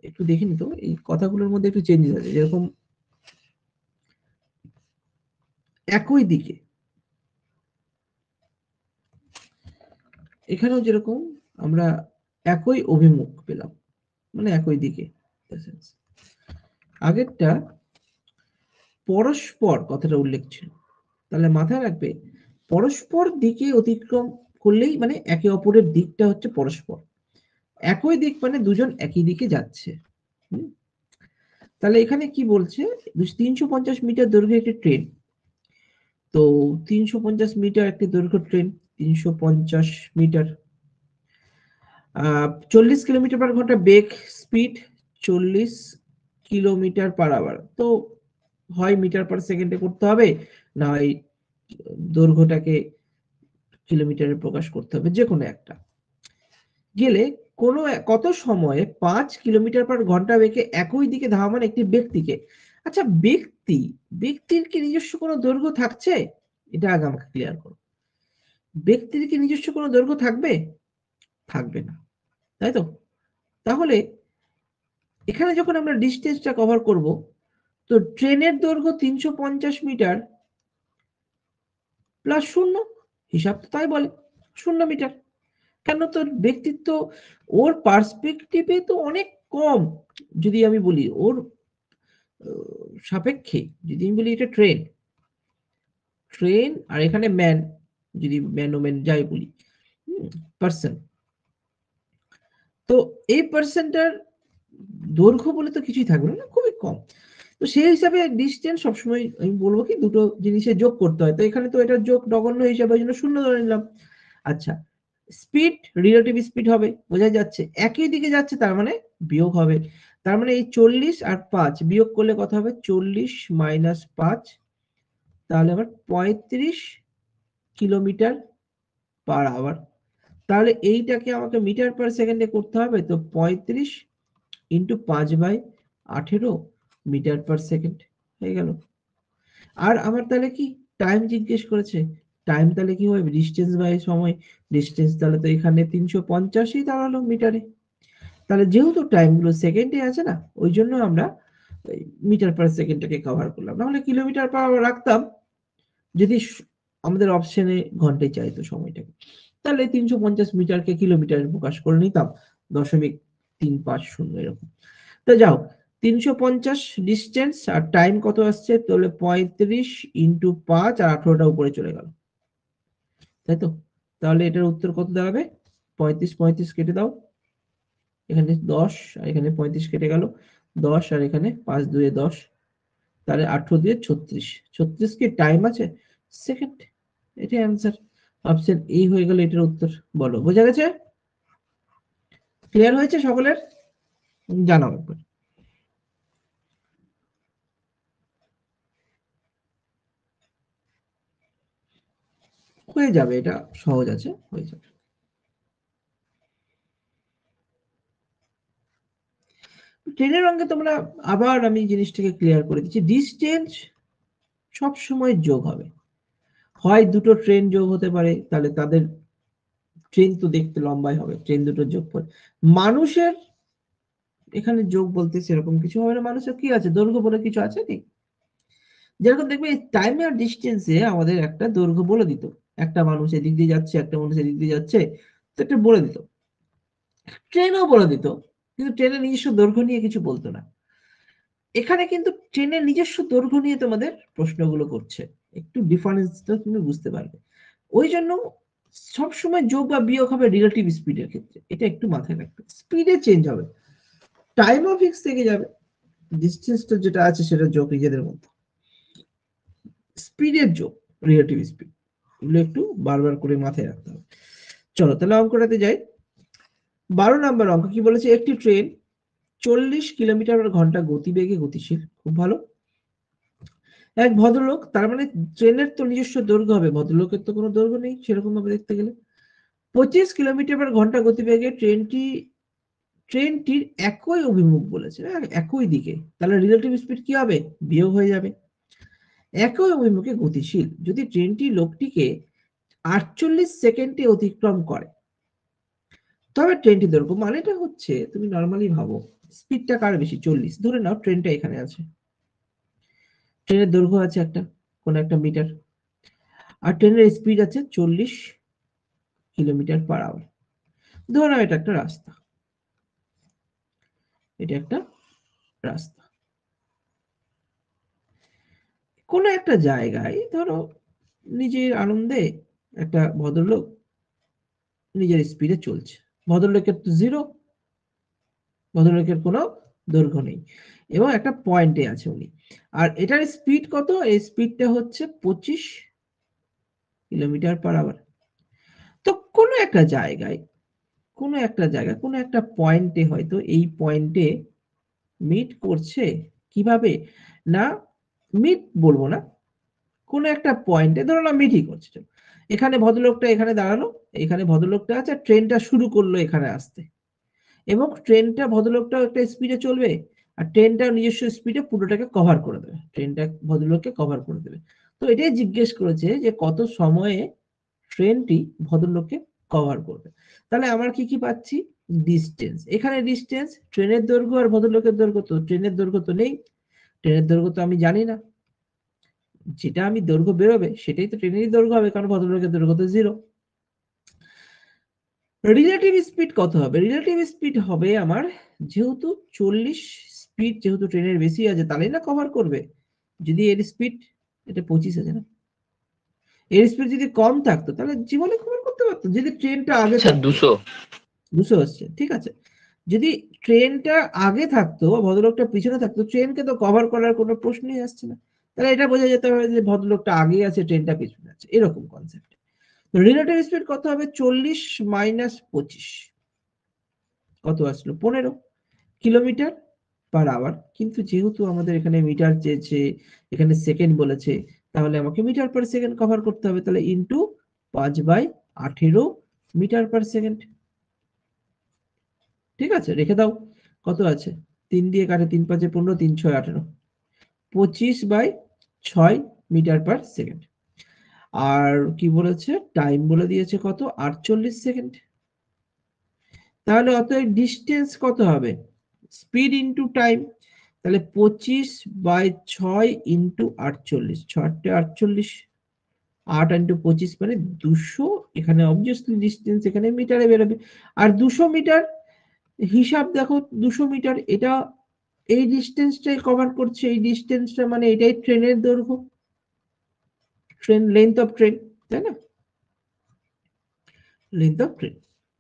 একটু দেখে তো এই কথাগুলোর মধ্যে একটু চেঞ্জ আছে যেরকম একই দিকে এখানেও যেরকম আমরা একই অভিমুখ পেলাম মানে একই দিকে আগেরটা পরস্পর কথাটা উল্লেখ ছিল তাহলে মাথায় রাখবে পরস্পর দিকে অতিক্রম করলেই মানে একে অপরের দিকটা হচ্ছে পরস্পর একই দিক মানে দুজন একই দিকে যাচ্ছে তাহলে এখানে কি বলছে তিনশো পঞ্চাশ মিটার দৈর্ঘ্যের একটি ট্রেন তো তিনশো পঞ্চাশ মিটার একটি দৈর্ঘ্য ট্রেন তিনশো পঞ্চাশ মিটার চল্লিশ কিলোমিটার পার ঘন্টা বেক স্পিড চল্লিশ কিলোমিটার পার আওয়ার তো হয় মিটার পার সেকেন্ডে করতে হবে না হয় দৈর্ঘ্যটাকে কিলোমিটারে প্রকাশ করতে হবে যে কোনো একটা গেলে কোনো কত সময়ে পাঁচ কিলোমিটার পার ঘন্টা বেগে একই দিকে ধাবমান একটি ব্যক্তিকে আচ্ছা ব্যক্তি ব্যক্তির কি নিজস্ব কোনো দৈর্ঘ্য থাকছে এটা আগে আমাকে ক্লিয়ার করো ব্যক্তির কি নিজস্ব কোনো দৈর্ঘ্য থাকবে থাকবে না তাই তো তাহলে এখানে যখন আমরা ডিস্টেন্সটা কভার করব তো ট্রেনের দৈর্ঘ্য তিনশো মিটার প্লাস শূন্য হিসাব তো তাই বলে শূন্য মিটার কেন তো ব্যক্তিত্ব ওর পার্সপেক্টিভে তো অনেক কম যদি আমি বলি ওর সাপেক্ষে যদি আমি বলি এটা ট্রেন ট্রেন আর এখানে ম্যান যদি ম্যান ও ম্যান যাই বলি পার্সন তো এই পার্সেন্টটার দৈর্ঘ্য বলে তো কিছুই থাকবে না খুবই কম তো সেই হিসাবে ডিস্টেন্স সবসময় আমি বলবো কি দুটো জিনিসে যোগ করতে হয় তো এখানে তো এটা যোগ নগণ্য হিসাবে ওই জন্য শূন্য ধরে নিলাম আচ্ছা স্পিড রিলেটিভ স্পিড হবে বোঝা যাচ্ছে একই দিকে যাচ্ছে তার মানে বিয়োগ হবে তার মানে এই চল্লিশ আর পাঁচ বিয়োগ করলে কথা হবে চল্লিশ মাইনাস পাঁচ তাহলে আবার পঁয়ত্রিশ কিলোমিটার পার আওয়ার তাহলে এইটাকে আমাকে মিটার পার সেকেন্ডে করতে হবে তো পঁয়ত্রিশ ইন্টু পাঁচ বাই আঠেরো মিটার পার সেকেন্ড হয়ে গেল আর আমার তাহলে কি টাইম জিজ্ঞেস করেছে টাইম তাহলে কি হবে ডিস্টেন্স বাই সময় ডিস্টেন্স তাহলে তো এখানে তিনশো পঞ্চাশই দাঁড়ালো মিটারে তাহলে যেহেতু টাইমগুলো সেকেন্ডে আছে না ওই জন্য আমরা মিটার পার সেকেন্ডটাকে কভার করলাম নাহলে কিলোমিটার পার রাখতাম যদি আমাদের অপশনে ঘন্টায় চাইতো সময়টাকে তাহলে তিনশো পঞ্চাশ মিটারকে কিলোমিটারে প্রকাশ করে নিতাম দশমিক তিন পাঁচ শূন্য এরকম তো যাও তিনশো পঞ্চাশ ডিস্টেন্স আর টাইম কত আসছে তাহলে পঁয়ত্রিশ ইন্টু পাঁচ আর আঠারোটা উপরে চলে গেল তাই তো তাহলে এটার উত্তর কত দাঁড়াবে পঁয়ত্রিশ পঁয়ত্রিশ কেটে দাও এখানে দশ আর এখানে পঁয়ত্রিশ কেটে গেল দশ আর এখানে পাঁচ দুয়ে দশ তাহলে আঠেরো দিয়ে ছত্রিশ ছত্রিশ কি টাইম আছে সেকেন্ড এটাই আনসার অপশন এ e হয়ে গেল এটার উত্তর বলো বোঝা গেছে ক্লিয়ার হয়েছে সকলের জানাও একবার হয়ে যাবে এটা সহজ আছে হয়ে যাবে ট্রেনের অঙ্গে তোমরা আবার আমি জিনিসটাকে ক্লিয়ার করে দিচ্ছি ডিস্টেন্স সব সময় যোগ হবে হয় দুটো ট্রেন যোগ হতে পারে তাহলে তাদের ট্রেন তো দেখতে লম্বাই হবে ট্রেন দুটো যোগ করে মানুষের এখানে যোগ বলতে সেরকম কিছু হবে না মানুষের কি আছে দৈর্ঘ্য বলে কিছু আছে কি যেরকম দেখবে টাইম আর ডিস্টেন্সে আমাদের একটা দৈর্ঘ্য বলে দিত একটা মানুষ এদিক দিয়ে যাচ্ছে একটা মানুষ এদিক দিয়ে যাচ্ছে তো একটা বলে দিত ট্রেনও বলে দিত কিন্তু ট্রেনের নিজস্ব দৈর্ঘ্য নিয়ে কিছু বলতো না এখানে কিন্তু ট্রেনের নিজস্ব দৈর্ঘ্য নিয়ে তোমাদের প্রশ্নগুলো করছে একটু ডিফারেন্সটা তুমি বুঝতে পারবে ওই জন্য সবসময় যোগ বা বিয়োগ হবে রিলেটিভ স্পিডের ক্ষেত্রে এটা একটু মাথায় রাখবে স্পিডে চেঞ্জ হবে টাইমও ফিক্স থেকে যাবে ডিস্টেন্সটা যেটা আছে সেটা যোগ নিজেদের মধ্যে স্পিডের যোগ রিলেটিভ স্পিড এগুলো একটু বারবার করে মাথায় রাখতে হবে চলো তাহলে অঙ্কটাতে যাই বারো নাম্বার অঙ্ক কি বলেছে একটি ট্রেন চল্লিশ কিলোমিটার ঘন্টা গতিবেগে গতিশীল খুব ভালো এক ভদ্রলোক তার মানে ট্রেনের তো নিজস্ব দৈর্ঘ্য হবে ভদ্রলোকের তো কোনো দৈর্ঘ্য নেই সেরকম ভাবে দেখতে গেলে পঁচিশ কিলোমিটার পার ঘন্টা গতিবেগে ট্রেনটি ট্রেনটির একই অভিমুখ বলেছে একই দিকে তাহলে রিলেটিভ স্পিড কি হবে বিয়োগ হয়ে যাবে একই অভিমুখে গতিশীল যদি ট্রেনটি লোকটিকে আটচল্লিশ সেকেন্ডে অতিক্রম করে তবে ট্রেনটি দৈর্ঘ্য মানেটা হচ্ছে তুমি নর্মালি ভাবো স্পিডটা কার বেশি চল্লিশ ধরে নাও ট্রেনটা এখানে আছে ট্রেনের দৈর্ঘ্য আছে একটা কোন একটা মিটার আর ট্রেনের স্পিড আছে চল্লিশ কিলোমিটার পার আওয়ার ধরো এটা একটা রাস্তা এটা একটা রাস্তা কোন একটা জায়গায় ধরো নিজের আনন্দে একটা ভদ্রলোক নিজের স্পিডে চলছে ভদ্রলোকের তো জিরো ভদ্রলোকের কোনো দৈর্ঘ্য নেই এবং একটা পয়েন্টে আছে উনি আর এটার স্পিড কত এই স্পিডটা হচ্ছে পঁচিশ কিলোমিটার পার আওয়ার তো কোনো একটা জায়গায় কোনো একটা জায়গায় কোনো একটা পয়েন্টে হয়তো এই পয়েন্টে মিট করছে কিভাবে না মিট বলবো না কোনো একটা পয়েন্টে ধরো না মিটই করছে এখানে ভদ্রলোকটা এখানে দাঁড়ালো এখানে ভদ্রলোকটা আছে ট্রেনটা শুরু করলো এখানে আসতে এবং ট্রেনটা ভদ্রলোকটাও একটা স্পিডে চলবে আর ট্রেনটা নিজস্ব স্পিডে পুরোটাকে কভার করে দেবে ট্রেনটা ভদ্রলোককে কভার করে দেবে তো এটাই জিজ্ঞেস করেছে যে কত সময়ে ট্রেনটি ভদ্রলোককে কভার করবে তাহলে আমার কি কি পাচ্ছি ডিস্টেন্স এখানে ডিস্টেন্স ট্রেনের দৈর্ঘ্য আর ভদ্রলোকের দৈর্ঘ্য তো ট্রেনের দৈর্ঘ্য তো নেই ট্রেনের দৈর্ঘ্য তো আমি জানি না যেটা আমি দৈর্ঘ্য বেরোবে সেটাই তো ট্রেনেরই দৈর্ঘ্য হবে কারণ ভদ্রলোকের দৈর্ঘ্য তো জিরো রিলেটিভ স্পিড কত হবে রিলেটিভ স্পিড হবে আমার যেহেতু চল্লিশ স্পিড যেহেতু ট্রেনের বেশি আছে তাহলেই না কভার করবে যদি এর স্পিড এটা পঁচিশ আছে না এর স্পিড যদি কম থাকতো তাহলে জীবনে কভার করতে পারতো যদি ট্রেনটা আগে আচ্ছা, দুশো দুশো আসছে ঠিক আছে যদি ট্রেনটা আগে থাকতো ভদ্রলোকটা পিছনে থাকতো ট্রেনকে তো কভার করার কোনো প্রশ্নই আসছে না তাহলে এটা বোঝা যেতে হবে যে ভদ্রলোকটা আগে আছে ট্রেনটা পিছনে আছে এরকম কনসেপ্ট তো রিলেটিভ স্পিড কত হবে চল্লিশ মাইনাস পঁচিশ কত আসলো পনেরো কিলোমিটার পার আওয়ার কিন্তু যেহেতু আমাদের এখানে মিটার চেয়েছে এখানে সেকেন্ড বলেছে তাহলে আমাকে মিটার পার সেকেন্ড কভার করতে হবে তাহলে ইন্টু পাঁচ বাই আঠেরো মিটার পার সেকেন্ড ঠিক আছে রেখে দাও কত আছে তিন দিয়ে কাটে তিন পাঁচে পনেরো তিন ছয় আঠেরো পঁচিশ বাই ছয় মিটার পার সেকেন্ড আর কি বলেছে টাইম বলে দিয়েছে কত আটচল্লিশ সেকেন্ড তাহলে অতএব ডিস্টেন্স কত হবে স্পিড ইন্টু টাইম তাহলে পঁচিশ বাই ছয় ইন্টু আটচল্লিশ ছয়টা আটচল্লিশ আট ইন্টু পঁচিশ মানে দুশো এখানে অবভিয়াসলি ডিস্টেন্স এখানে মিটারে বেরোবে আর দুশো মিটার হিসাব দেখো দুশো মিটার এটা এই ডিস্টেন্সটাই কভার করছে এই ডিস্টেন্সটা মানে এটাই ট্রেনের দৈর্ঘ্য ট্রেন লেন্থ অফ ট্রেন তাই না লেন্থ অফ ট্রেন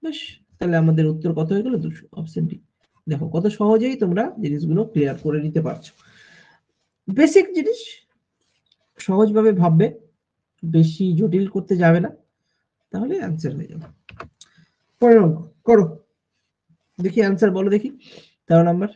বেশ তাহলে আমাদের উত্তর কত হয়ে গেল দুশো অপশন ডি দেখো কত সহজেই তোমরা জিনিসগুলো ক্লিয়ার করে নিতে পারছো বেসিক জিনিস সহজভাবে ভাববে বেশি জটিল করতে যাবে না তাহলে অ্যান্সার হয়ে যাবে পরের অঙ্ক করো দেখি অ্যান্সার বলো দেখি তেরো নাম্বার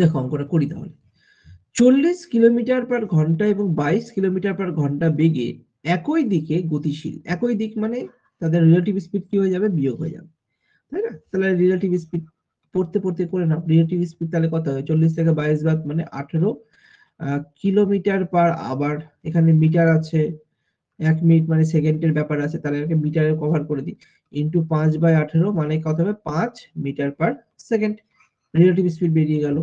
দেখো অঙ্কটা করি তাহলে চল্লিশ কিলোমিটার পার ঘন্টা এবং বাইশ কিলোমিটার পার ঘন্টা বেগে একই দিকে গতিশীল একই দিক মানে তাদের রিলেটিভ স্পিড কি হয়ে যাবে বিয়োগ হয়ে যাবে তাই না তাহলে রিলেটিভ স্পিড পড়তে পড়তে করে না রিলেটিভ স্পিড তাহলে কত হবে চল্লিশ থেকে বাইশ ভাগ মানে আঠেরো কিলোমিটার পার আবার এখানে মিটার আছে এক মিনিট মানে সেকেন্ডের ব্যাপার আছে তাহলে এটাকে মিটারে কভার করে দিই ইন্টু পাঁচ বাই আঠেরো মানে কত হবে পাঁচ metre per second relative speed বেরিয়ে গেল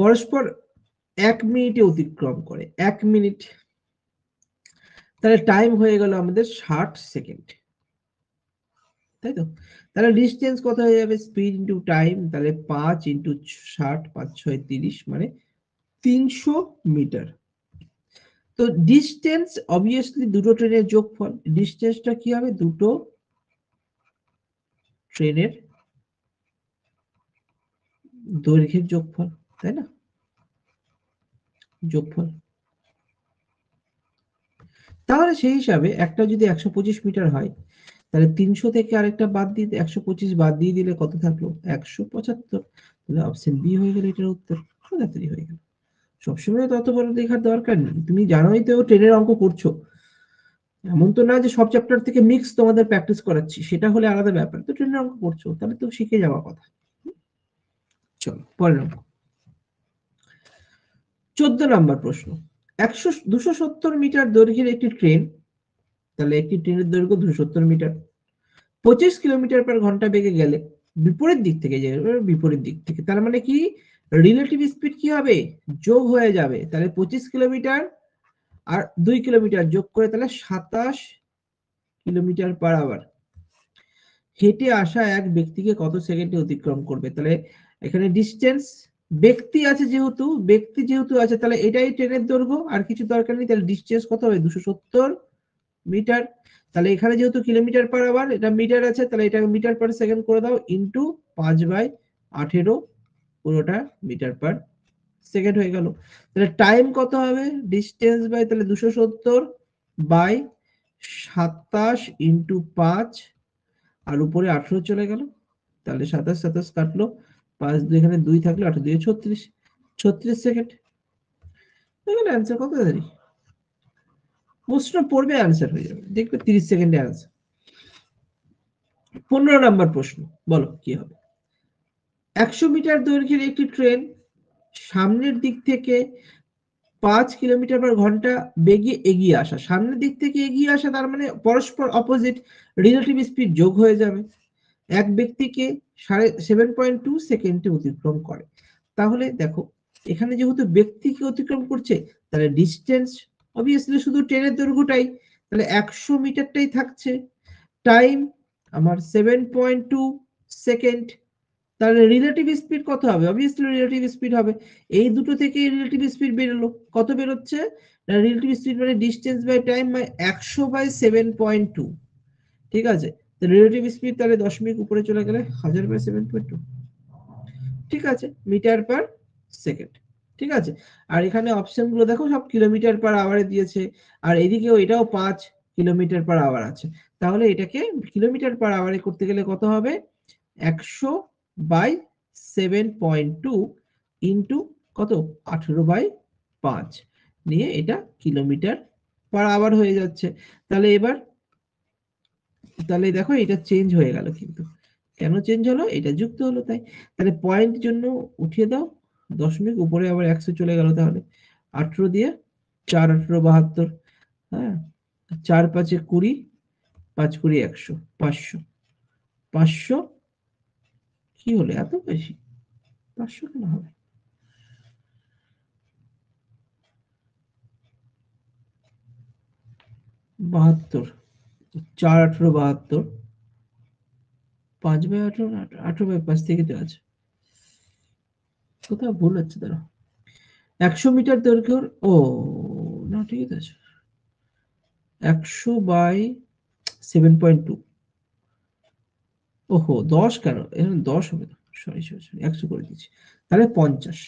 পরস্পর এক মিনিটে অতিক্রম করে এক মিনিট তাহলে টাইম হয়ে গেল আমাদের ষাট সেকেন্ড তাই তো তাহলে ডিস্টেন্স কত হয়ে যাবে স্পিড ইন্টু টাইম তাহলে পাঁচ ইন্টু ষাট পাঁচ ছয় তিরিশ মানে তিনশো মিটার তো ডিস্টেন্স অবভিয়াসলি দুটো ট্রেনের যোগফল ডিস্টেন্সটা কি হবে দুটো ট্রেনের দৈর্ঘ্যের যোগফল তাই না যোগফল তাহলে সেই হিসাবে একটা যদি একশো মিটার হয় তাহলে তিনশো থেকে আরেকটা বাদ দিয়ে একশো বাদ দিয়ে দিলে কত থাকলো একশো পঁচাত্তর তাহলে অপশন বি হয়ে গেল এটার উত্তর তাড়াতাড়ি হয়ে গেল সবসময় তত বড় দেখার দরকার নেই তুমি জানোই তো ট্রেনের অঙ্ক করছো এমন তো না যে সব চ্যাপ্টার থেকে মিক্স তোমাদের প্র্যাকটিস করাচ্ছি সেটা হলে আলাদা ব্যাপার তো ট্রেনের অঙ্ক করছো তাহলে তো শিখে যাওয়া কথা চলো পরের অঙ্ক চোদ্দ নম্বর প্রশ্ন একশো দুশো সত্তর মিটার দৈর্ঘ্যের একটি ট্রেন তাহলে একটি ট্রেনের দৈর্ঘ্য দুশো মিটার পঁচিশ কিলোমিটার পার ঘন্টা বেগে গেলে বিপরীত দিক থেকে বিপরীত দিক থেকে তার মানে কি রিলেটিভ স্পিড কি হবে যোগ হয়ে যাবে তাহলে পঁচিশ কিলোমিটার আর দুই কিলোমিটার যোগ করে তাহলে সাতাশ কিলোমিটার পার আবার হেঁটে আসা এক ব্যক্তিকে কত সেকেন্ডে অতিক্রম করবে তাহলে এখানে ডিস্টেন্স ব্যক্তি আছে যেহেতু ব্যক্তি যেহেতু আছে তাহলে এটাই ট্রেনের দৈর্ঘ্য আর কিছু দরকার নেই তাহলে ডিসটেন্স কত হবে দুশো সত্তর মিটার তাহলে এখানে যেহেতু কিলোমিটার পার আবার এটা মিটার আছে তাহলে এটা মিটার পার সেকেন্ড করে দাও ইন্টু পাঁচ বাই আঠেরো পুরোটা মিটার পার সেকেন্ড হয়ে গেল তাহলে টাইম কত হবে ডিসটেন্স বাই তাহলে দুশো সত্তর বাই সাতাশ ইন্টু পাঁচ আর উপরে আঠেরো চলে গেল তাহলে সাতাশ সাতাশ কাটলো পাঁচ দুই এখানে দুই থাকলে আঠারো দুই ছত্রিশ ছত্রিশ সেকেন্ড এখানে অ্যান্সার কত তাড়াতাড়ি প্রশ্ন পড়বে অ্যান্সার হয়ে যাবে দেখবে তিরিশ সেকেন্ডে অ্যান্সার পনেরো নাম্বার প্রশ্ন বলো কি হবে একশো মিটার দৈর্ঘ্যের একটি ট্রেন সামনের দিক থেকে পাঁচ কিলোমিটার পর ঘন্টা বেগে এগিয়ে আসা সামনের দিক থেকে এগিয়ে আসা তার মানে পরস্পর অপোজিট রিলেটিভ স্পিড যোগ হয়ে যাবে এক ব্যক্তিকে সাড়ে সেভেন পয়েন্ট টু সেকেন্ডে অতিক্রম করে তাহলে দেখো এখানে যেহেতু ব্যক্তিকে অতিক্রম করছে তাহলে ডিস্টেন্স অবভিয়াসলি শুধু ট্রেনের দৈর্ঘ্যটাই তাহলে একশো মিটারটাই থাকছে টাইম আমার সেভেন পয়েন্ট টু সেকেন্ড তাহলে রিলেটিভ স্পিড কত হবে অবভিয়াসলি রিলেটিভ স্পিড হবে এই দুটো থেকে রিলেটিভ স্পিড বেরোলো কত বেরোচ্ছে রিলেটিভ স্পিড মানে ডিস্টেন্স বাই টাইম মানে একশো বাই সেভেন পয়েন্ট টু ঠিক আছে রিলেটিভ স্পিড তাহলে দশমিক উপরে চলে গেলে হাজার বাই সেভেন পয়েন্ট টু ঠিক আছে মিটার পার সেকেন্ড ঠিক আছে আর এখানে অপশনগুলো দেখো সব কিলোমিটার পার আওয়ারে দিয়েছে আর এদিকেও এটাও পাঁচ কিলোমিটার পার আওয়ার আছে তাহলে এটাকে কিলোমিটার পার আওয়ারে করতে গেলে কত হবে একশো by seven point two into কত আঠেরো বাই পাঁচ নিয়ে এটা কিলোমিটার পার আওয়ার হয়ে যাচ্ছে তাহলে এবার তাহলে দেখো এটা চেঞ্জ হয়ে গেল কিন্তু কেন চেঞ্জ হলো এটা যুক্ত হলো তাই তাহলে পয়েন্ট জন্য উঠিয়ে দাও দশমিক উপরে আবার একশো চলে গেল তাহলে আঠেরো দিয়ে চার আঠেরো বাহাত্তর হ্যাঁ চার পাঁচে কুড়ি পাঁচ কুড়ি একশো পাঁচশো পাঁচশো কি হলো এত বেশি পাঁচশো কেন হবে বাহাত্তর চার আঠেরো বাহাত্তর পাঁচ বাই আঠেরো আঠেরো বাই পাঁচ থেকে তো আছে কোথাও ভুল হচ্ছে তারা একশো মিটার দৈর্ঘ্যর ও না ঠিক আছে একশো বাই সেভেন পয়েন্ট টু ওহো দশ কেন এখানে দশ হবে না সরি সরি সরি একশো করে দিচ্ছি তাহলে পঞ্চাশ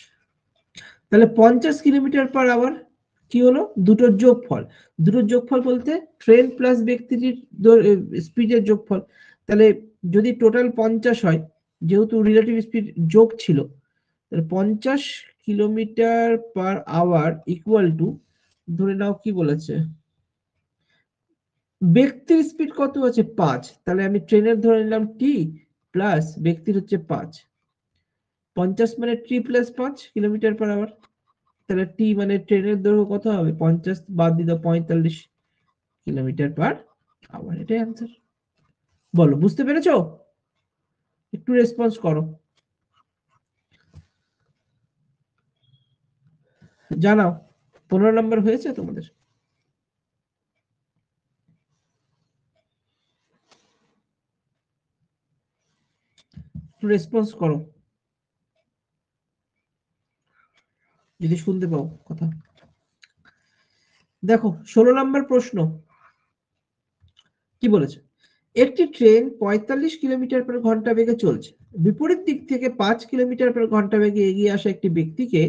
তাহলে পঞ্চাশ কিলোমিটার পার আওয়ার কি হলো দুটোর যোগফল দুটোর যোগফল বলতে ট্রেন প্লাস ব্যক্তিটির স্পিডের যোগফল তাহলে যদি টোটাল পঞ্চাশ হয় যেহেতু রিলেটিভ স্পিড যোগ ছিল তাহলে পঞ্চাশ kilometre per hour equal to ধরে নাও কি বলেছে ব্যক্তির স্পিড কত আছে পাঁচ তাহলে আমি ট্রেনের ধরে নিলাম টি প্লাস ব্যক্তির হচ্ছে পাঁচ পঞ্চাশ মানে টি প্লাস পাঁচ কিলোমিটার পার আওয়ার তাহলে টি মানে ট্রেনের দৈর্ঘ্য কত হবে পঞ্চাশ বাদ দিতে পঁয়তাল্লিশ কিলোমিটার পার আবার এটাই অ্যান্সার বলো বুঝতে পেরেছ একটু রেসপন্স করো জানাও পনেরো নম্বর হয়েছে তোমাদের রেসপন্স করো যদি শুনতে পাও কথা দেখো ষোলো নম্বর প্রশ্ন কি বলেছে একটি ট্রেন ৪৫ কিলোমিটার পর ঘন্টা বেগে চলছে বিপরীত দিক থেকে পাঁচ কিলোমিটার পর ঘন্টা বেগে এগিয়ে আসা একটি ব্যক্তিকে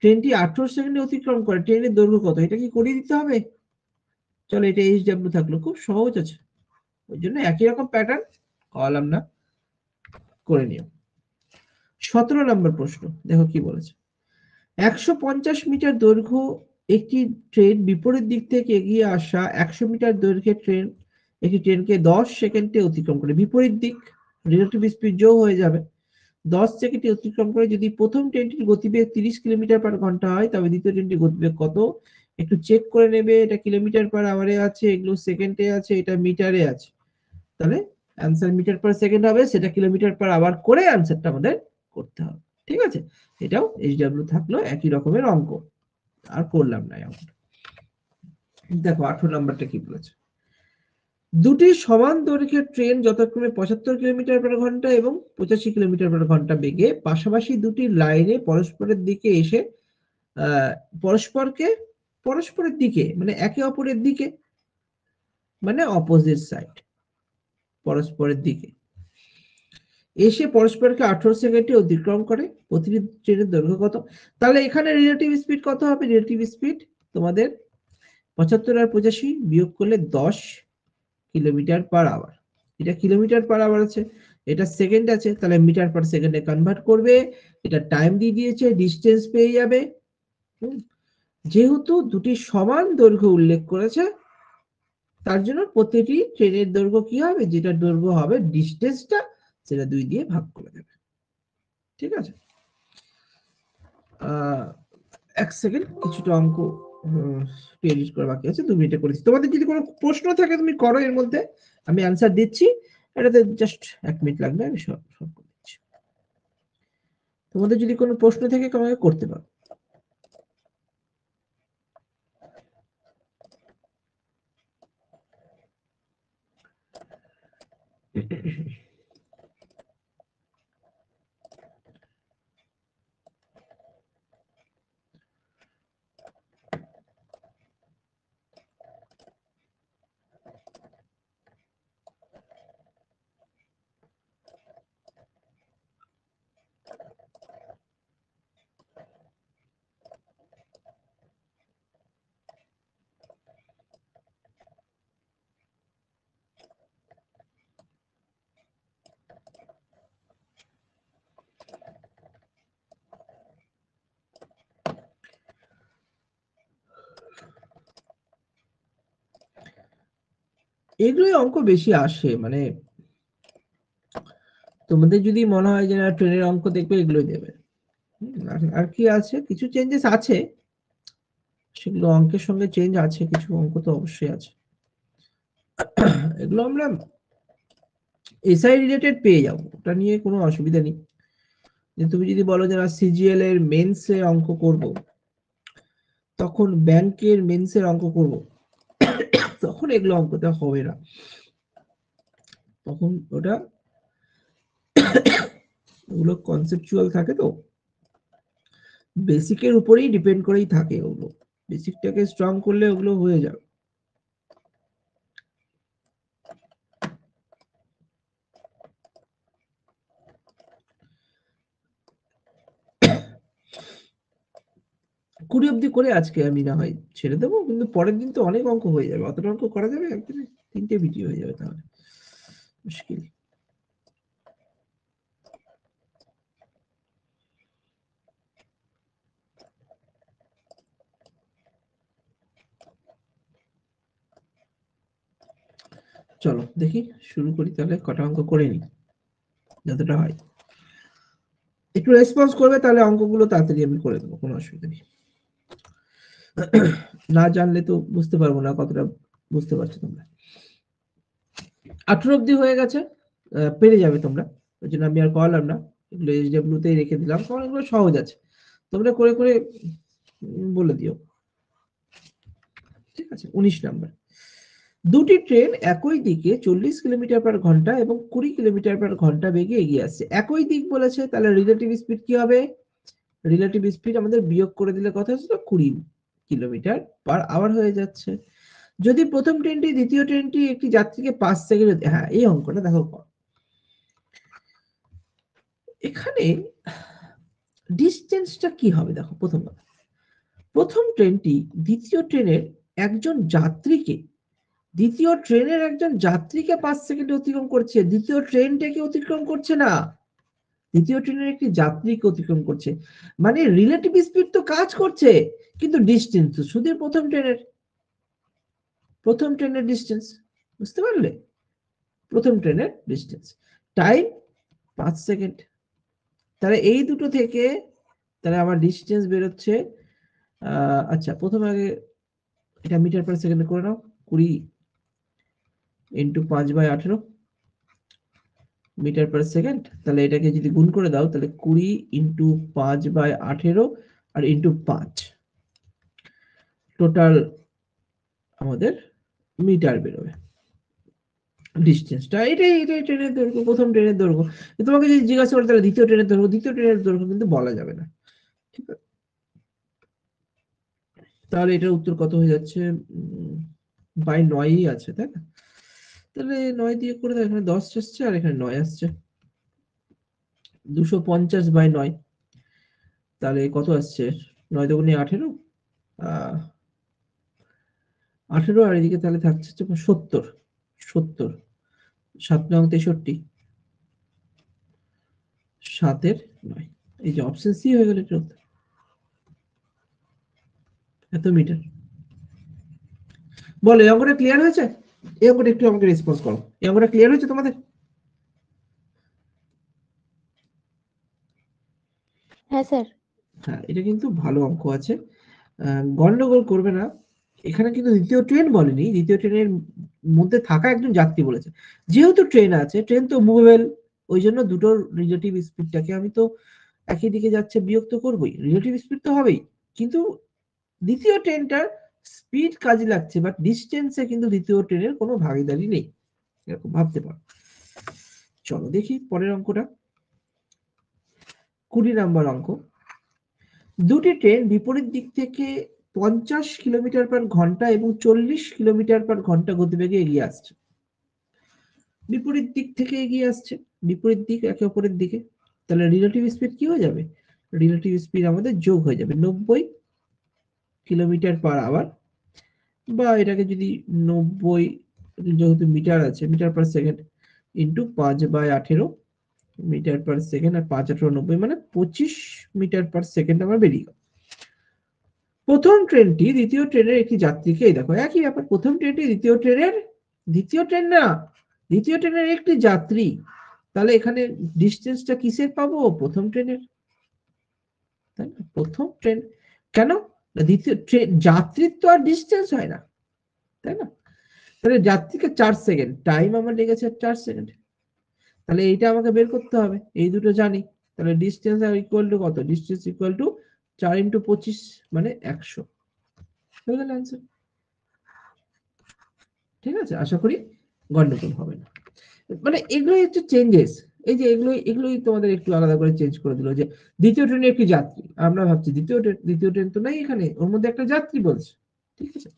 ট্রেনটি আঠারো সেকেন্ডে অতিক্রম করে ট্রেনের দৈর্ঘ্য কত এটা কি করিয়ে দিতে হবে চলো এটা এইচ ডাব্লু থাকলো খুব সহজ আছে ওই জন্য একই রকম প্যাটার্ন কলাম না করে নিও সতেরো নম্বর প্রশ্ন দেখো কি বলেছে একশো পঞ্চাশ মিটার দৈর্ঘ্য একটি ট্রেন বিপরীত দিক থেকে এগিয়ে আসা একশো মিটার দৈর্ঘ্যের ট্রেন একটি ট্রেনকে দশ সেকেন্ডে অতিক্রম করে বিপরীত দিক রিলেটিভ স্পিড যোগ হয়ে যাবে দশ সেকেন্ডে অতিক্রম করে যদি প্রথম ট্রেনটির গতিবেগ তিরিশ কিলোমিটার পার ঘন্টা হয় তবে দ্বিতীয় ট্রেনটির গতিবেগ কত একটু চেক করে নেবে এটা কিলোমিটার পার আওয়ারে আছে এগুলো সেকেন্ডে আছে এটা মিটারে আছে তাহলে অ্যান্সার মিটার পার সেকেন্ড হবে সেটা কিলোমিটার পার আওয়ার করে অ্যান্সারটা আমাদের করতে হবে ঠিক আছে এটাও ডাব্লিউ থাকলো একই রকমের অঙ্ক আর করলাম না অঙ্কটা দেখো আঠারো নাম্বারটা কি বলেছে দুটি সমান দৈর্ঘ্যের ট্রেন যথাক্রমে পঁচাত্তর কিলোমিটার পার ঘন্টা এবং পঁচাশি কিলোমিটার পার ঘন্টা বেগে পাশাপাশি দুটি লাইনে পরস্পরের দিকে এসে পরস্পরকে পরস্পরের দিকে মানে একে অপরের দিকে মানে অপোজিট সাইড পরস্পরের দিকে এসে পরস্পরকে আঠারো সেকেন্ডে অতিক্রম করে প্রতিটি ট্রেনের দৈর্ঘ্য কত তাহলে এখানে রিলেটিভ স্পিড কত হবে রিলেটিভ স্পিড তোমাদের পঁচাত্তর আর পঁচাশি বিয়োগ করলে দশ কিলোমিটার পার আওয়ার এটা কিলোমিটার পার আওয়ার আছে এটা সেকেন্ড আছে তাহলে মিটার পার সেকেন্ডে কনভার্ট করবে এটা টাইম দিয়ে দিয়েছে ডিস্টেন্স পেয়ে যাবে যেহেতু দুটি সমান দৈর্ঘ্য উল্লেখ করেছে তার জন্য প্রতিটি ট্রেনের দৈর্ঘ্য কি হবে যেটা দৈর্ঘ্য হবে ডিস্টেন্সটা সেটা দুই দিয়ে ভাগ করে দেবে ঠিক আছে এক সেকেন্ড কিছুটা অঙ্ক এডিট করে বাকি আছে দু মিনিটে করেছি তোমাদের যদি কোনো প্রশ্ন থাকে তুমি করো এর মধ্যে আমি অ্যান্সার দিচ্ছি এটাতে জাস্ট এক মিনিট লাগবে আমি সব সব করে দিচ্ছি তোমাদের যদি কোনো প্রশ্ন থাকে তোমাকে করতে পারো এগুলোই অঙ্ক বেশি আসে মানে তোমাদের যদি মনে হয় যে না ট্রেনের অঙ্ক দেখবে এগুলোই দেবে আর কি আছে কিছু চেঞ্জেস আছে সেগুলো অঙ্কের সঙ্গে চেঞ্জ আছে কিছু অঙ্ক তো অবশ্যই আছে এগুলো আমরা এসআই রিলেটেড পেয়ে যাবো ওটা নিয়ে কোনো অসুবিধা নেই যে তুমি যদি বলো যে না সিজিএল এর মেন্সের অঙ্ক করব তখন ব্যাংকের মেন্সের অঙ্ক করব তখন এগুলো অঙ্কতে হবে না তখন ওটা ওগুলো কনসেপচুয়াল থাকে তো বেসিকের উপরেই ডিপেন্ড করেই থাকে ওগুলো বেসিকটাকে স্ট্রং করলে ওগুলো হয়ে যাবে কুড়ি অব্দি করে আজকে আমি না হয় ছেড়ে দেবো কিন্তু পরের দিন তো অনেক অঙ্ক হয়ে যাবে অতটা অঙ্ক করা যাবে একদিনে তিনটে ভিডিও হয়ে যাবে তাহলে মুশকিল চলো দেখি শুরু করি তাহলে কটা অঙ্ক করে নিই যতটা হয় একটু রেসপন্স করবে তাহলে অঙ্কগুলো তাড়াতাড়ি আমি করে দেবো কোনো অসুবিধা নেই না জানলে তো বুঝতে পারবো না কতটা বুঝতে পারছো তোমরা আঠারো অব্দি হয়ে গেছে পেরে যাবে তোমরা ওই জন্য আমি আর করলাম না এগুলো এইচডাব্লিউ তে রেখে দিলাম কারণ এগুলো সহজ আছে তোমরা করে করে বলে দিও ঠিক আছে উনিশ নাম্বার দুটি ট্রেন একই দিকে চল্লিশ কিলোমিটার পার ঘন্টা এবং কুড়ি কিলোমিটার পার ঘন্টা বেগে এগিয়ে আসছে একই দিক বলেছে তাহলে রিলেটিভ স্পিড কি হবে রিলেটিভ স্পিড আমাদের বিয়োগ করে দিলে কথা হচ্ছে কুড়ি কিলোমিটার পার আওয়ার হয়ে যাচ্ছে যদি প্রথম ট্রেনটি দ্বিতীয় ট্রেনটি একটি যাত্রীকে পাঁচ সেকেন্ড হ্যাঁ এই অঙ্কটা দেখো এখানে ডিস্টেন্সটা কি হবে দেখো প্রথম কথা প্রথম ট্রেনটি দ্বিতীয় ট্রেনের একজন যাত্রীকে দ্বিতীয় ট্রেনের একজন যাত্রীকে পাঁচ সেকেন্ডে অতিক্রম করছে দ্বিতীয় ট্রেনটাকে অতিক্রম করছে না দ্বিতীয় ট্রেনের একটি যাত্রীকে অতিক্রম করছে মানে রিলেটিভ স্পিড তো কাজ করছে কিন্তু ডিস্টেন্স তো সুদের প্রথম ট্রেনের প্রথম ট্রেনের ডিস্টেন্স বুঝতে পারলে প্রথম ট্রেনের ডিস্টেন্স টাইম পাঁচ সেকেন্ড তাহলে এই দুটো থেকে তাহলে আমার ডিস্টেন্স বেরোচ্ছে আচ্ছা প্রথম আগে এটা মিটার পার সেকেন্ডে করে নাও কুড়ি ইন্টু পাঁচ বাই আঠেরো মিটার পার সেকেন্ড তাহলে এটাকে যদি গুণ করে দাও তাহলে কুড়ি ইন্টু পাঁচ বাই আঠেরো আর ইন্টু পাঁচ টোটাল আমাদের মিটার বেরোবে ডিস্টেন্সটা এটাই এটাই ট্রেনের দৈর্ঘ্য প্রথম ট্রেনের দৈর্ঘ্য তোমাকে যদি জিজ্ঞাসা করে তাহলে দ্বিতীয় ট্রেনের দৈর্ঘ্য দ্বিতীয় ট্রেনের দৈর্ঘ্য কিন্তু বলা যাবে না ঠিক আছে তাহলে এটার উত্তর কত হয়ে যাচ্ছে বাই নয়ই আছে তাই না তাহলে নয় দিয়ে করে দেয় এখানে দশ আসছে আর এখানে নয় আসছে দুশো পঞ্চাশ বাই নয় তাহলে কত আসছে নয় দুগুণে আঠেরো আহ আঠেরো আর এদিকে তাহলে থাকছে যখন সত্তর সত্তর সাত নং তেষট্টি সাতের নয় এই যে অপশন সি হয়ে গেল এটার উত্তর এত মিটার বলো এই অঙ্কটা ক্লিয়ার হয়েছে এই অঙ্কটা একটু আমাকে রেসপন্স করো এই অঙ্কটা ক্লিয়ার হয়েছে তোমাদের হ্যাঁ স্যার হ্যাঁ এটা কিন্তু ভালো অঙ্ক আছে গন্ডগোল করবে না এখানে কিন্তু দ্বিতীয় ট্রেন বলেনি দ্বিতীয় ট্রেনের মধ্যে থাকা একজন যাত্রী বলেছে যেহেতু ট্রেন আছে ট্রেন তো মুভেবল ওই জন্য দুটোর রিলেটিভ স্পিডটাকে আমি তো একই দিকে যাচ্ছে বিরক্ত করবোই রিলেটিভ স্পিড তো হবেই কিন্তু দ্বিতীয় ট্রেনটার স্পিড কাজে লাগছে বাট ডিস্টেন্সে কিন্তু দ্বিতীয় ট্রেনের কোনো ভাগিদারি নেই এরকম ভাবতে পারো চলো দেখি পরের অঙ্কটা কুড়ি নাম্বার অঙ্ক দুটি ট্রেন বিপরীত দিক থেকে পঞ্চাশ কিলোমিটার পার ঘন্টা এবং চল্লিশ কিলোমিটার পার ঘন্টা গতিবেগে এগিয়ে আসছে বিপরীত দিক থেকে এগিয়ে আসছে বিপরীত দিক একে অপরের দিকে তাহলে রিলেটিভ স্পিড কি হয়ে যাবে রিলেটিভ স্পিড আমাদের যোগ হয়ে যাবে নব্বই কিলোমিটার পার আওয়ার বা এটাকে যদি নব্বই যেহেতু মিটার আছে মিটার পার সেকেন্ড ইন্টু পাঁচ বাই আঠেরো মিটার পার সেকেন্ড আর পাঁচ আঠেরো নব্বই মানে পঁচিশ মিটার পার সেকেন্ড আমার বেরিয়ে গেল প্রথম ট্রেনটি দ্বিতীয় ট্রেনের একটি যাত্রীকে দেখো একই ব্যাপার প্রথম ট্রেনটি দ্বিতীয় ট্রেনের দ্বিতীয় ট্রেন না দ্বিতীয় ট্রেনের একটি যাত্রী তাহলে এখানে ডিস্টেন্সটা কিসের পাবো প্রথম ট্রেনের তাই না প্রথম ট্রেন কেন দ্বিতীয় ট্রেন যাত্রীর তো আর ডিস্টেন্স হয় না তাই না তাহলে যাত্রীকে চার সেকেন্ড টাইম আমার লেগেছে চার সেকেন্ড তাহলে এইটা আমাকে বের করতে হবে এই দুটো জানি তাহলে ডিস্টেন্স আর ইকুয়াল টু কত ডিস্টেন্স ইকুয়াল টু চার ইন্টু পঁচিশ মানে একশো হয়ে ঠিক আছে আশা করি গন্ডগোল হবে না মানে এগুলোই হচ্ছে চেঞ্জেস এই যে এগুলোই এগুলোই তোমাদের একটু আলাদা করে চেঞ্জ করে দিল যে দ্বিতীয় ট্রেনে একটি যাত্রী আমরা ভাবছি দ্বিতীয় ট্রেন দ্বিতীয় ট্রেন তো নাই এখানে ওর মধ্যে একটা যাত্রী বলছে ঠিক আছে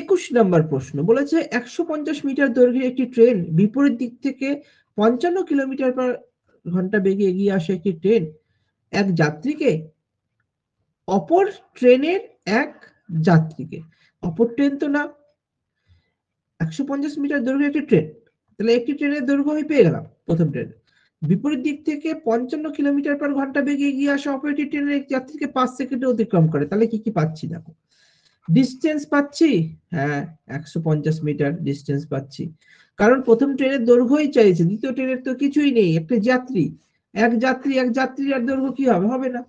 একুশ নম্বর প্রশ্ন বলেছে একশো পঞ্চাশ মিটার দৈর্ঘ্যের একটি ট্রেন বিপরীত দিক থেকে পঞ্চান্ন কিলোমিটার পার ঘন্টা বেগে এগিয়ে আসে একটি ট্রেন এক যাত্রীকে অপর ট্রেনের এক যাত্রীকে অপর ট্রেন তো না একশো পঞ্চাশ মিটার দৈর্ঘ্য একটি ট্রেন তাহলে একটি ট্রেনের দৈর্ঘ্য আমি পেয়ে গেলাম প্রথম ট্রেন বিপরীত দিক থেকে পঞ্চান্ন কিলোমিটার পার ঘন্টা বেগে এগিয়ে আসা অপর একটি ট্রেনের যাত্রীকে পাঁচ সেকেন্ডে অতিক্রম করে তাহলে কি কি পাচ্ছি দেখো ডিস্টেন্স পাচ্ছি হ্যাঁ একশো পঞ্চাশ মিটার ডিস্টেন্স পাচ্ছি কারণ প্রথম ট্রেনের দৈর্ঘ্যই চাইছে দ্বিতীয় ট্রেনের তো কিছুই নেই একটা যাত্রী এক যাত্রী এক যাত্রীর আর দৈর্ঘ্য কি হবে হবে না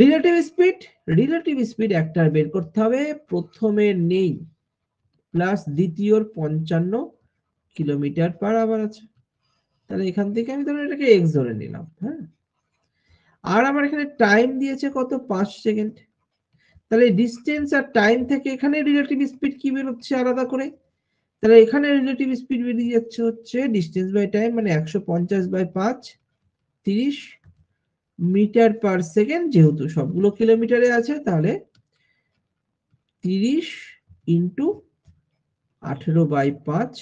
রিলেটিভ স্পিড রিলেটিভ স্পিড একটা বের করতে হবে প্রথমে নেই প্লাস দ্বিতীয়র পঞ্চান্ন কিলোমিটার পার আবার আছে তাহলে এখান থেকে আমি তাহলে এটাকে এক্স ধরে নিলাম হ্যাঁ আর আমার এখানে টাইম দিয়েছে কত পাঁচ সেকেন্ড তাহলে ডিস্টেন্স আর টাইম থেকে এখানে রিলেটিভ স্পিড কি বেরোচ্ছে আলাদা করে তাহলে এখানে রিলেটিভ স্পিড বেরিয়ে যাচ্ছে হচ্ছে ডিসটেন্স বাই টাইম মানে একশো পঞ্চাশ বাই পাঁচ তিরিশ মিটার পার সেকেন্ড যেহেতু সবগুলো কিলোমিটারে আছে তাহলে তিরিশ ইন্টু আঠেরো বাই পাঁচ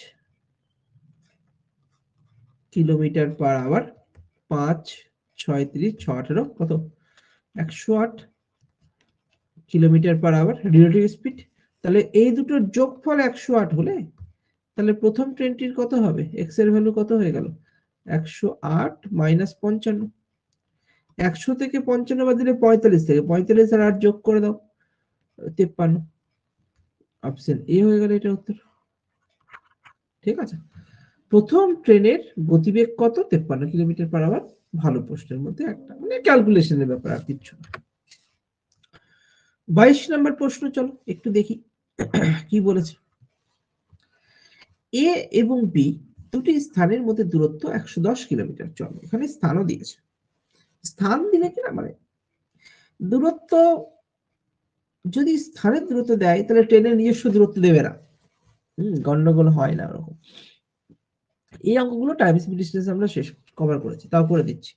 কিলোমিটার পার আওয়ার পাঁচ ছয় তিরিশ ছ আঠেরো কত একশো আট kilometre per hour relative speed তাহলে এই দুটোর যোগফল একশো আট হলে তাহলে প্রথম ট্রেনটির কত হবে এক্স এর ভ্যালু কত হয়ে গেল একশো আট মাইনাস পঞ্চান্ন একশো থেকে পঞ্চান্ন বাদ দিলে পঁয়তাল্লিশ থেকে পঁয়তাল্লিশ আর আট যোগ করে দাও তেপ্পান্ন অপশন এ হয়ে গেল এটা উত্তর ঠিক আছে প্রথম ট্রেনের গতিবেগ কত তেপ্পান্ন কিলোমিটার পার আওয়ার ভালো প্রশ্নের মধ্যে একটা মানে ক্যালকুলেশনের ব্যাপার আর কিচ্ছু না বাইশ নম্বর প্রশ্ন চলো একটু দেখি কি বলেছে এ এবং বি দুটি স্থানের মধ্যে দূরত্ব একশো দশ কিলোমিটার চল এখানে স্থানও দিয়েছে স্থান দিলে কিনা মানে দূরত্ব যদি স্থানের দূরত্ব দেয় তাহলে ট্রেনের নিজস্ব দূরত্ব দেবে না হম গন্ডগোল হয় না ওরকম এই অঙ্কগুলো টাইম স্পিড ডিস্টেন্স আমরা শেষ কভার করেছি তাও করে দিচ্ছি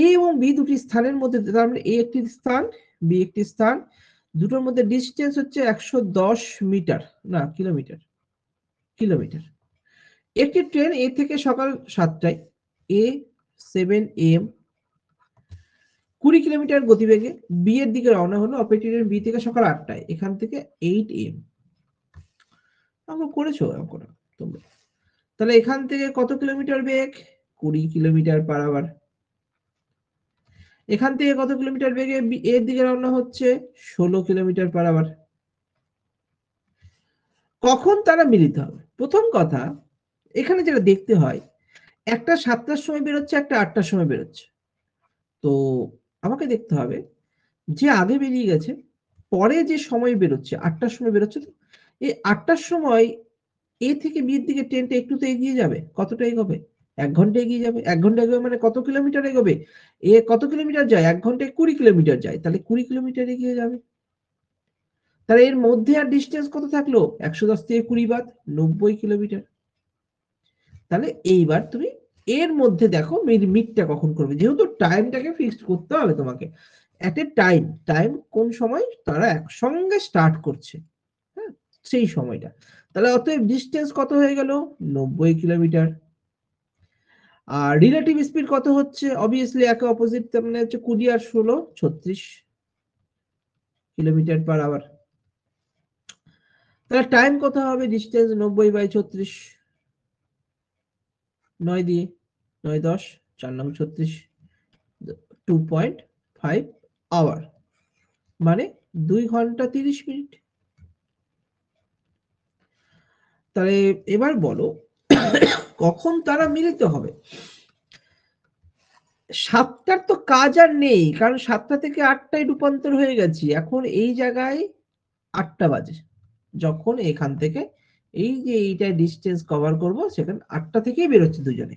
এ এবং বি দুটি স্থানের মধ্যে তার মানে এ একটি স্থান বি একটি স্থান দুটোর মধ্যে ডিস্টেন্স হচ্ছে একশো দশ মিটার না কিলোমিটার কিলোমিটার একটি ট্রেন এ থেকে সকাল সাতটায় এ সেভেন এম কুড়ি কিলোমিটার গতিবেগে বি এর দিকে রওনা হলো অপেক্ষিত ট্রেন বি থেকে সকাল আটটায় এখান থেকে এইট এম আমরা করেছো অঙ্কটা তোমরা তাহলে এখান থেকে কত কিলোমিটার বেগ কুড়ি কিলোমিটার পার আবার এখান থেকে কত কিলোমিটার বেগে এর দিকে রওনা হচ্ছে ষোলো কিলোমিটার পার আবার কখন তারা মিলিত হবে প্রথম কথা এখানে যেটা দেখতে হয় একটা সাতটার সময় বেরোচ্ছে একটা আটটার সময় বেরোচ্ছে তো আমাকে দেখতে হবে যে আগে বেরিয়ে গেছে পরে যে সময় বেরোচ্ছে আটটার সময় বেরোচ্ছে তো এই আটটার সময় এ থেকে বিয়ের দিকে ট্রেনটা একটু তো এগিয়ে যাবে কতটা এগোবে এক ঘন্টা এগিয়ে যাবে এক ঘন্টা এগোবে মানে কত কিলোমিটার এগোবে এ কত কিলোমিটার যায় এক ঘন্টায় কুড়ি কিলোমিটার যায় তাহলে কুড়ি কিলোমিটার এগিয়ে যাবে তাহলে এর মধ্যে আর ডিস্টেন্স কত থাকলো একশো দশ থেকে কুড়ি বাদ নব্বই কিলোমিটার তাহলে এইবার তুমি এর মধ্যে দেখো মিটটা কখন করবে যেহেতু টাইমটাকে ফিক্সড করতে হবে তোমাকে অ্যাট এ টাইম টাইম কোন সময় তারা একসঙ্গে স্টার্ট করছে হ্যাঁ সেই সময়টা তাহলে অতএব ডিস্টেন্স কত হয়ে গেল নব্বই কিলোমিটার আর রিলেটিভ স্পিড কত হচ্ছে অবভিয়াসলি একে অপোজিট মানে হচ্ছে কুড়ি আর ষোলো ছত্রিশ কিলোমিটার পার আওয়ার তাহলে টাইম কথা হবে ডিস্টেন্স নব্বই বাই ছত্রিশ নয় দিয়ে নয় দশ চার নম্বর ছত্রিশ টু পয়েন্ট ফাইভ আওয়ার মানে দুই ঘন্টা তিরিশ মিনিট তাহলে এবার বলো কখন তারা মিলিত হবে সাতটার তো কাজ আর নেই কারণ সাতটা থেকে আটটায় রূপান্তর হয়ে গেছি এখন এই জায়গায় আটটা বাজে যখন এখান থেকে এই যে এইটা ডিস্টেন্স কভার করব সেখানে আটটা থেকেই বেরোচ্ছে দুজনে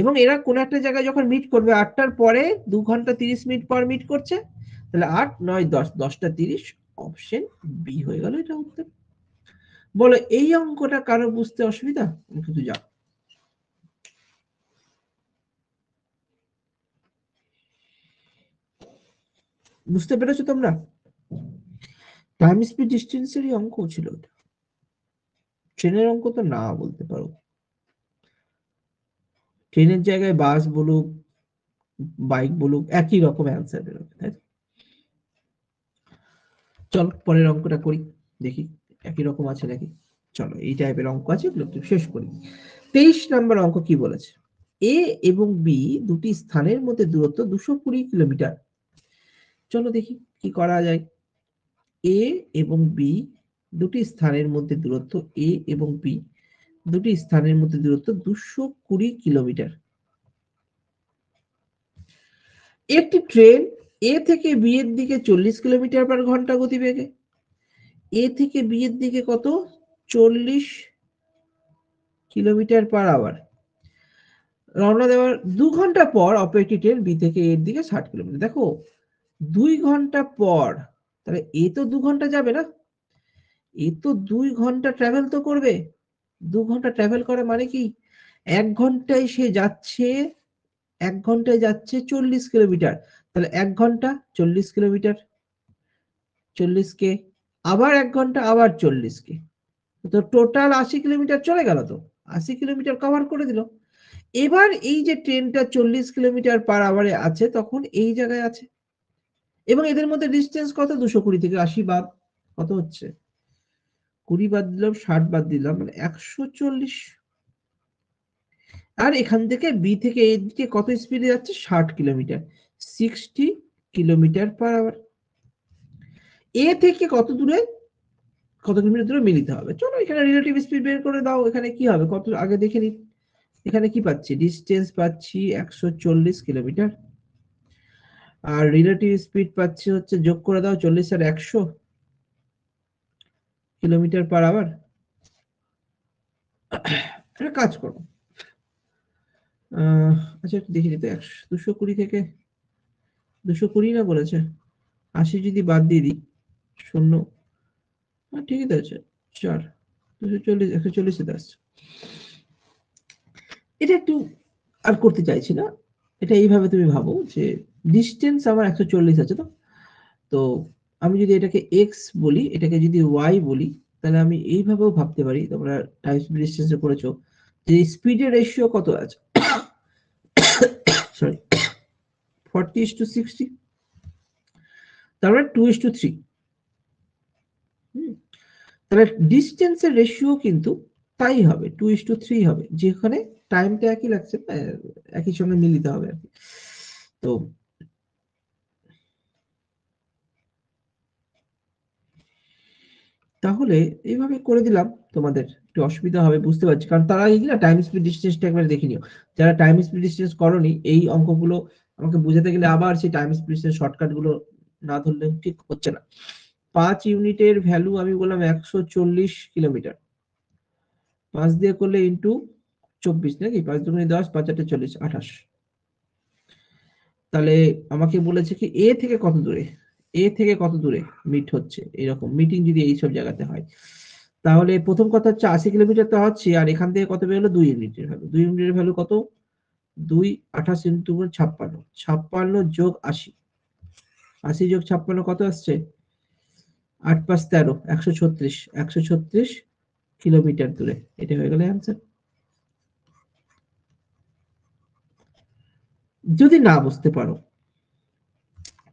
এবং এরা কোন একটা জায়গায় যখন মিট করবে আটটার পরে দু ঘন্টা তিরিশ মিনিট পর মিট করছে তাহলে আট নয় দশ দশটা তিরিশ অপশন বি হয়ে গেল এটা উত্তর বলো এই অঙ্কটা কারো বুঝতে অসুবিধা কিন্তু যাও বুঝতে পেরেছো তোমরা টাইম স্পিড ডিস্টেন্সেরই অঙ্ক ছিল ওটা ট্রেনের অঙ্ক তো না বলতে পারো ট্রেনের জায়গায় বাস বলুক বাইক বলুক একই রকম অ্যান্সার বেরোবে তাই চল পরের অঙ্কটা করি দেখি একই রকম আছে নাকি চলো এই টাইপের অঙ্ক আছে এগুলো শেষ করি তেইশ নাম্বার অঙ্ক কি বলেছে এ এবং বি দুটি স্থানের মধ্যে দূরত্ব দুশো কুড়ি কিলোমিটার চলো দেখি কি করা যায় এ এবং বি দুটি স্থানের মধ্যে দূরত্ব এ এবং বি দুটি স্থানের মধ্যে দূরত্ব দুশো কুড়ি কিলোমিটার একটি ট্রেন এ থেকে বি এর দিকে চল্লিশ কিলোমিটার পার ঘন্টা গতিবেগে এ থেকে বি এর দিকে কত চল্লিশ কিলোমিটার পার আওয়ার রওনা দেওয়ার দু ঘন্টা পর অপর একটি ট্রেন বি থেকে এর দিকে ষাট কিলোমিটার দেখো দুই ঘন্টা পর তাহলে এ তো দু ঘন্টা যাবে না এ তো দুই ঘন্টা ট্রাভেল তো করবে দু ঘন্টা ট্রাভেল করা মানে কি এক ঘন্টায় সে যাচ্ছে এক ঘন্টায় যাচ্ছে চল্লিশ কিলোমিটার তাহলে এক ঘন্টা চল্লিশ কিলোমিটার চল্লিশ কে আবার এক ঘন্টা আবার চল্লিশ কে তো টোটাল আশি কিলোমিটার চলে গেল তো আশি কিলোমিটার কভার করে দিল এবার এই যে ট্রেনটা চল্লিশ কিলোমিটার পার আওয়ারে আছে তখন এই জায়গায় আছে এবং এদের মধ্যে ডিস্টেন্স কত দুশো কুড়ি থেকে আশি বাদ কত হচ্ছে কুড়ি বাদ দিলাম ষাট বাদ দিলাম মানে একশো চল্লিশ আর এখান থেকে বি থেকে এ দিকে কত স্পিডে যাচ্ছে ষাট kilometre sixty kilometre per hour A থেকে কত দূরে কত কিলোমিটার দূরে মিলিত হবে চলো এখানে রিলেটিভ স্পিড বের করে দাও এখানে কি হবে কত আগে দেখে নিন এখানে কি পাচ্ছি ডিস্টেন্স পাচ্ছি একশো চল্লিশ কিলোমিটার আর রিলেটিভ স্পিড পাচ্ছি হচ্ছে যোগ করে দাও চল্লিশ আর একশো কিলোমিটার পার আওয়ার একটা কাজ করো আচ্ছা একটু দেখি তো একশো দুশো কুড়ি থেকে দুশো কুড়ি না বলেছে আশি যদি বাদ দিয়ে দিই শূন্য হ্যাঁ ঠিকই তো আছে চার দুশো চল্লিশ একশো চল্লিশে দাস এটা একটু আর করতে চাইছি না এটা এইভাবে তুমি ভাবো যে ডিস্টেন্স আমার একশো চল্লিশ আছে তো তো আমি যদি এটাকে এক্স বলি এটাকে যদি ওয়াই বলি তাহলে আমি এইভাবেও ভাবতে পারি তোমরা টাইম ডিস্টেন্সে পড়েছো যে স্পিডের রেশিও কত আছে sorry forty is to sixty তারপরে টু ইস টু থ্রি তাহলে ডিস্টেন্সের রেশিও কিন্তু তাই হবে টু ইস টু থ্রি হবে যেখানে টাইমটা একই লাগছে একই সঙ্গে মিলিতে হবে আর কি তো তাহলে এইভাবে করে দিলাম তোমাদের একটু অসুবিধা হবে বুঝতে পারছি কারণ তারা না টাইম স্পিড ডিস্টেন্সটা একবার দেখে নিও যারা টাইম স্পিড ডিস্টেন্স করনি এই অঙ্কগুলো আমাকে বুঝাতে গেলে আবার সেই টাইম স্পিড ডিস্টেন্স শর্টকাটগুলো না ধরলে ঠিক হচ্ছে না পাঁচ ইউনিটের ভ্যালু আমি বললাম একশো চল্লিশ কিলোমিটার পাঁচ দিয়ে করলে ইন্টু চব্বিশ নাকি পাঁচ দুগুণে দশ পাঁচ আটে চল্লিশ আঠাশ তাহলে আমাকে বলেছে কি এ থেকে কত দূরে এ থেকে কত দূরে মিট হচ্ছে এরকম মিটিং যদি এই সব জায়গাতে হয় তাহলে প্রথম কথা হচ্ছে আশি কিলোমিটার তো হচ্ছে আর এখান থেকে কত হলো দুই ইউনিটের ভ্যালু দুই ইউনিটের ভ্যালু কত দুই আঠাশ ইন্টু ছাপ্পান্ন ছাপ্পান্ন যোগ আশি আশি যোগ ছাপ্পান্ন কত আসছে আট পাঁচ তেরো একশো ছত্রিশ একশো ছত্রিশ কিলোমিটার দূরে এটা হয়ে গেল অ্যান্সার যদি না বুঝতে পারো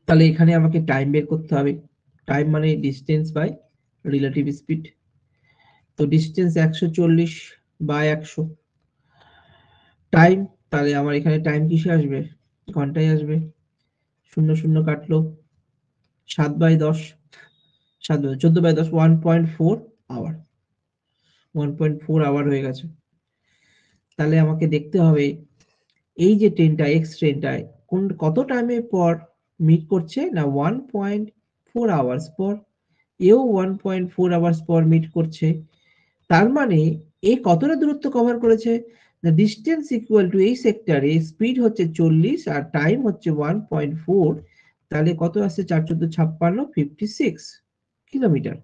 তাহলে এখানে আমাকে টাইম বের করতে হবে টাইম মানে ডিস্টেন্স বাই রিলেটিভ স্পিড তো ডিসটেন্স একশো চল্লিশ বাই একশো টাইম তাহলে আমার এখানে টাইম কিসে আসবে ঘন্টায় আসবে শূন্য শূন্য কাটলো সাত বাই দশ সাত বাই চোদ্দ বাই দশ one point four hour one point four hour হয়ে গেছে তাহলে আমাকে দেখতে হবে এই যে ট্রেনটা এক্স ট্রেনটায় কোন কত টাইমের পর মিট করছে না ওয়ান পয়েন্ট ফোর আওয়ার্স পর এও ওয়ান পয়েন্ট ফোর আওয়ার্স পর মিট করছে তার মানে এ কতটা দূরত্ব কভার করেছে দ্য ডিস্টেন্স ইকুয়াল টু এই সেক্টরে স্পিড হচ্ছে চল্লিশ আর টাইম হচ্ছে ওয়ান পয়েন্ট ফোর তাহলে কত আসছে চার চোদ্দ ছাপ্পান্ন ফিফটি সিক্স কিলোমিটার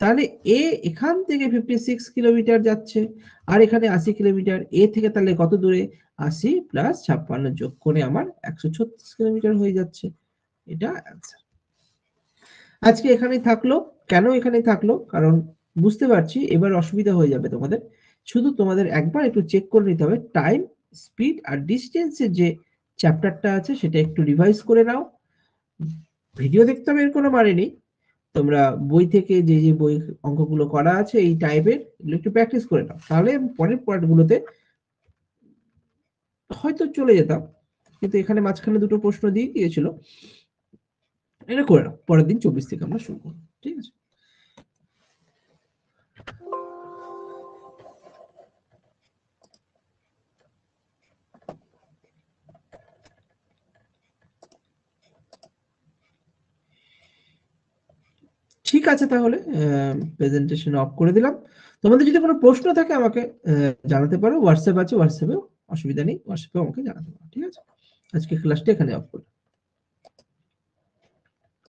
তাহলে এ এখান থেকে ফিফটি সিক্স কিলোমিটার যাচ্ছে আর এখানে আশি কিলোমিটার এ থেকে তাহলে কত দূরে আশি প্লাস ছাপ্পান্ন যোগ করে আমার একশো ছত্রিশ কিলোমিটার হয়ে যাচ্ছে এটা অ্যান্সার আজকে এখানে থাকলো কেন এখানে থাকলো কারণ বুঝতে পারছি এবার অসুবিধা হয়ে যাবে তোমাদের শুধু তোমাদের একবার একটু চেক করে নিতে হবে টাইম স্পিড আর ডিস্টেন্সের যে চ্যাপ্টারটা আছে সেটা একটু রিভাইজ করে নাও ভিডিও দেখতে হবে এর কোনো মানে নেই তোমরা বই থেকে যে যে বই অঙ্কগুলো করা আছে এই টাইপের এগুলো একটু প্র্যাকটিস করে নাও তাহলে পরের পার্টগুলোতে হয়তো চলে যেতাম কিন্তু এখানে মাঝখানে দুটো প্রশ্ন দিয়ে গিয়েছিল এটা করে না পরের দিন চব্বিশ থেকে আমরা শুরু করব ঠিক আছে ঠিক আছে তাহলে প্রেজেন্টেশন অফ করে দিলাম তোমাদের যদি কোনো প্রশ্ন থাকে আমাকে জানাতে পারো হোয়াটসঅ্যাপ আছে হোয়াটসঅ্যাপে অসুবিধা নেই আমাকে জানাতে পারো ঠিক আছে আজকে ক্লাসটা এখানে অফ করলাম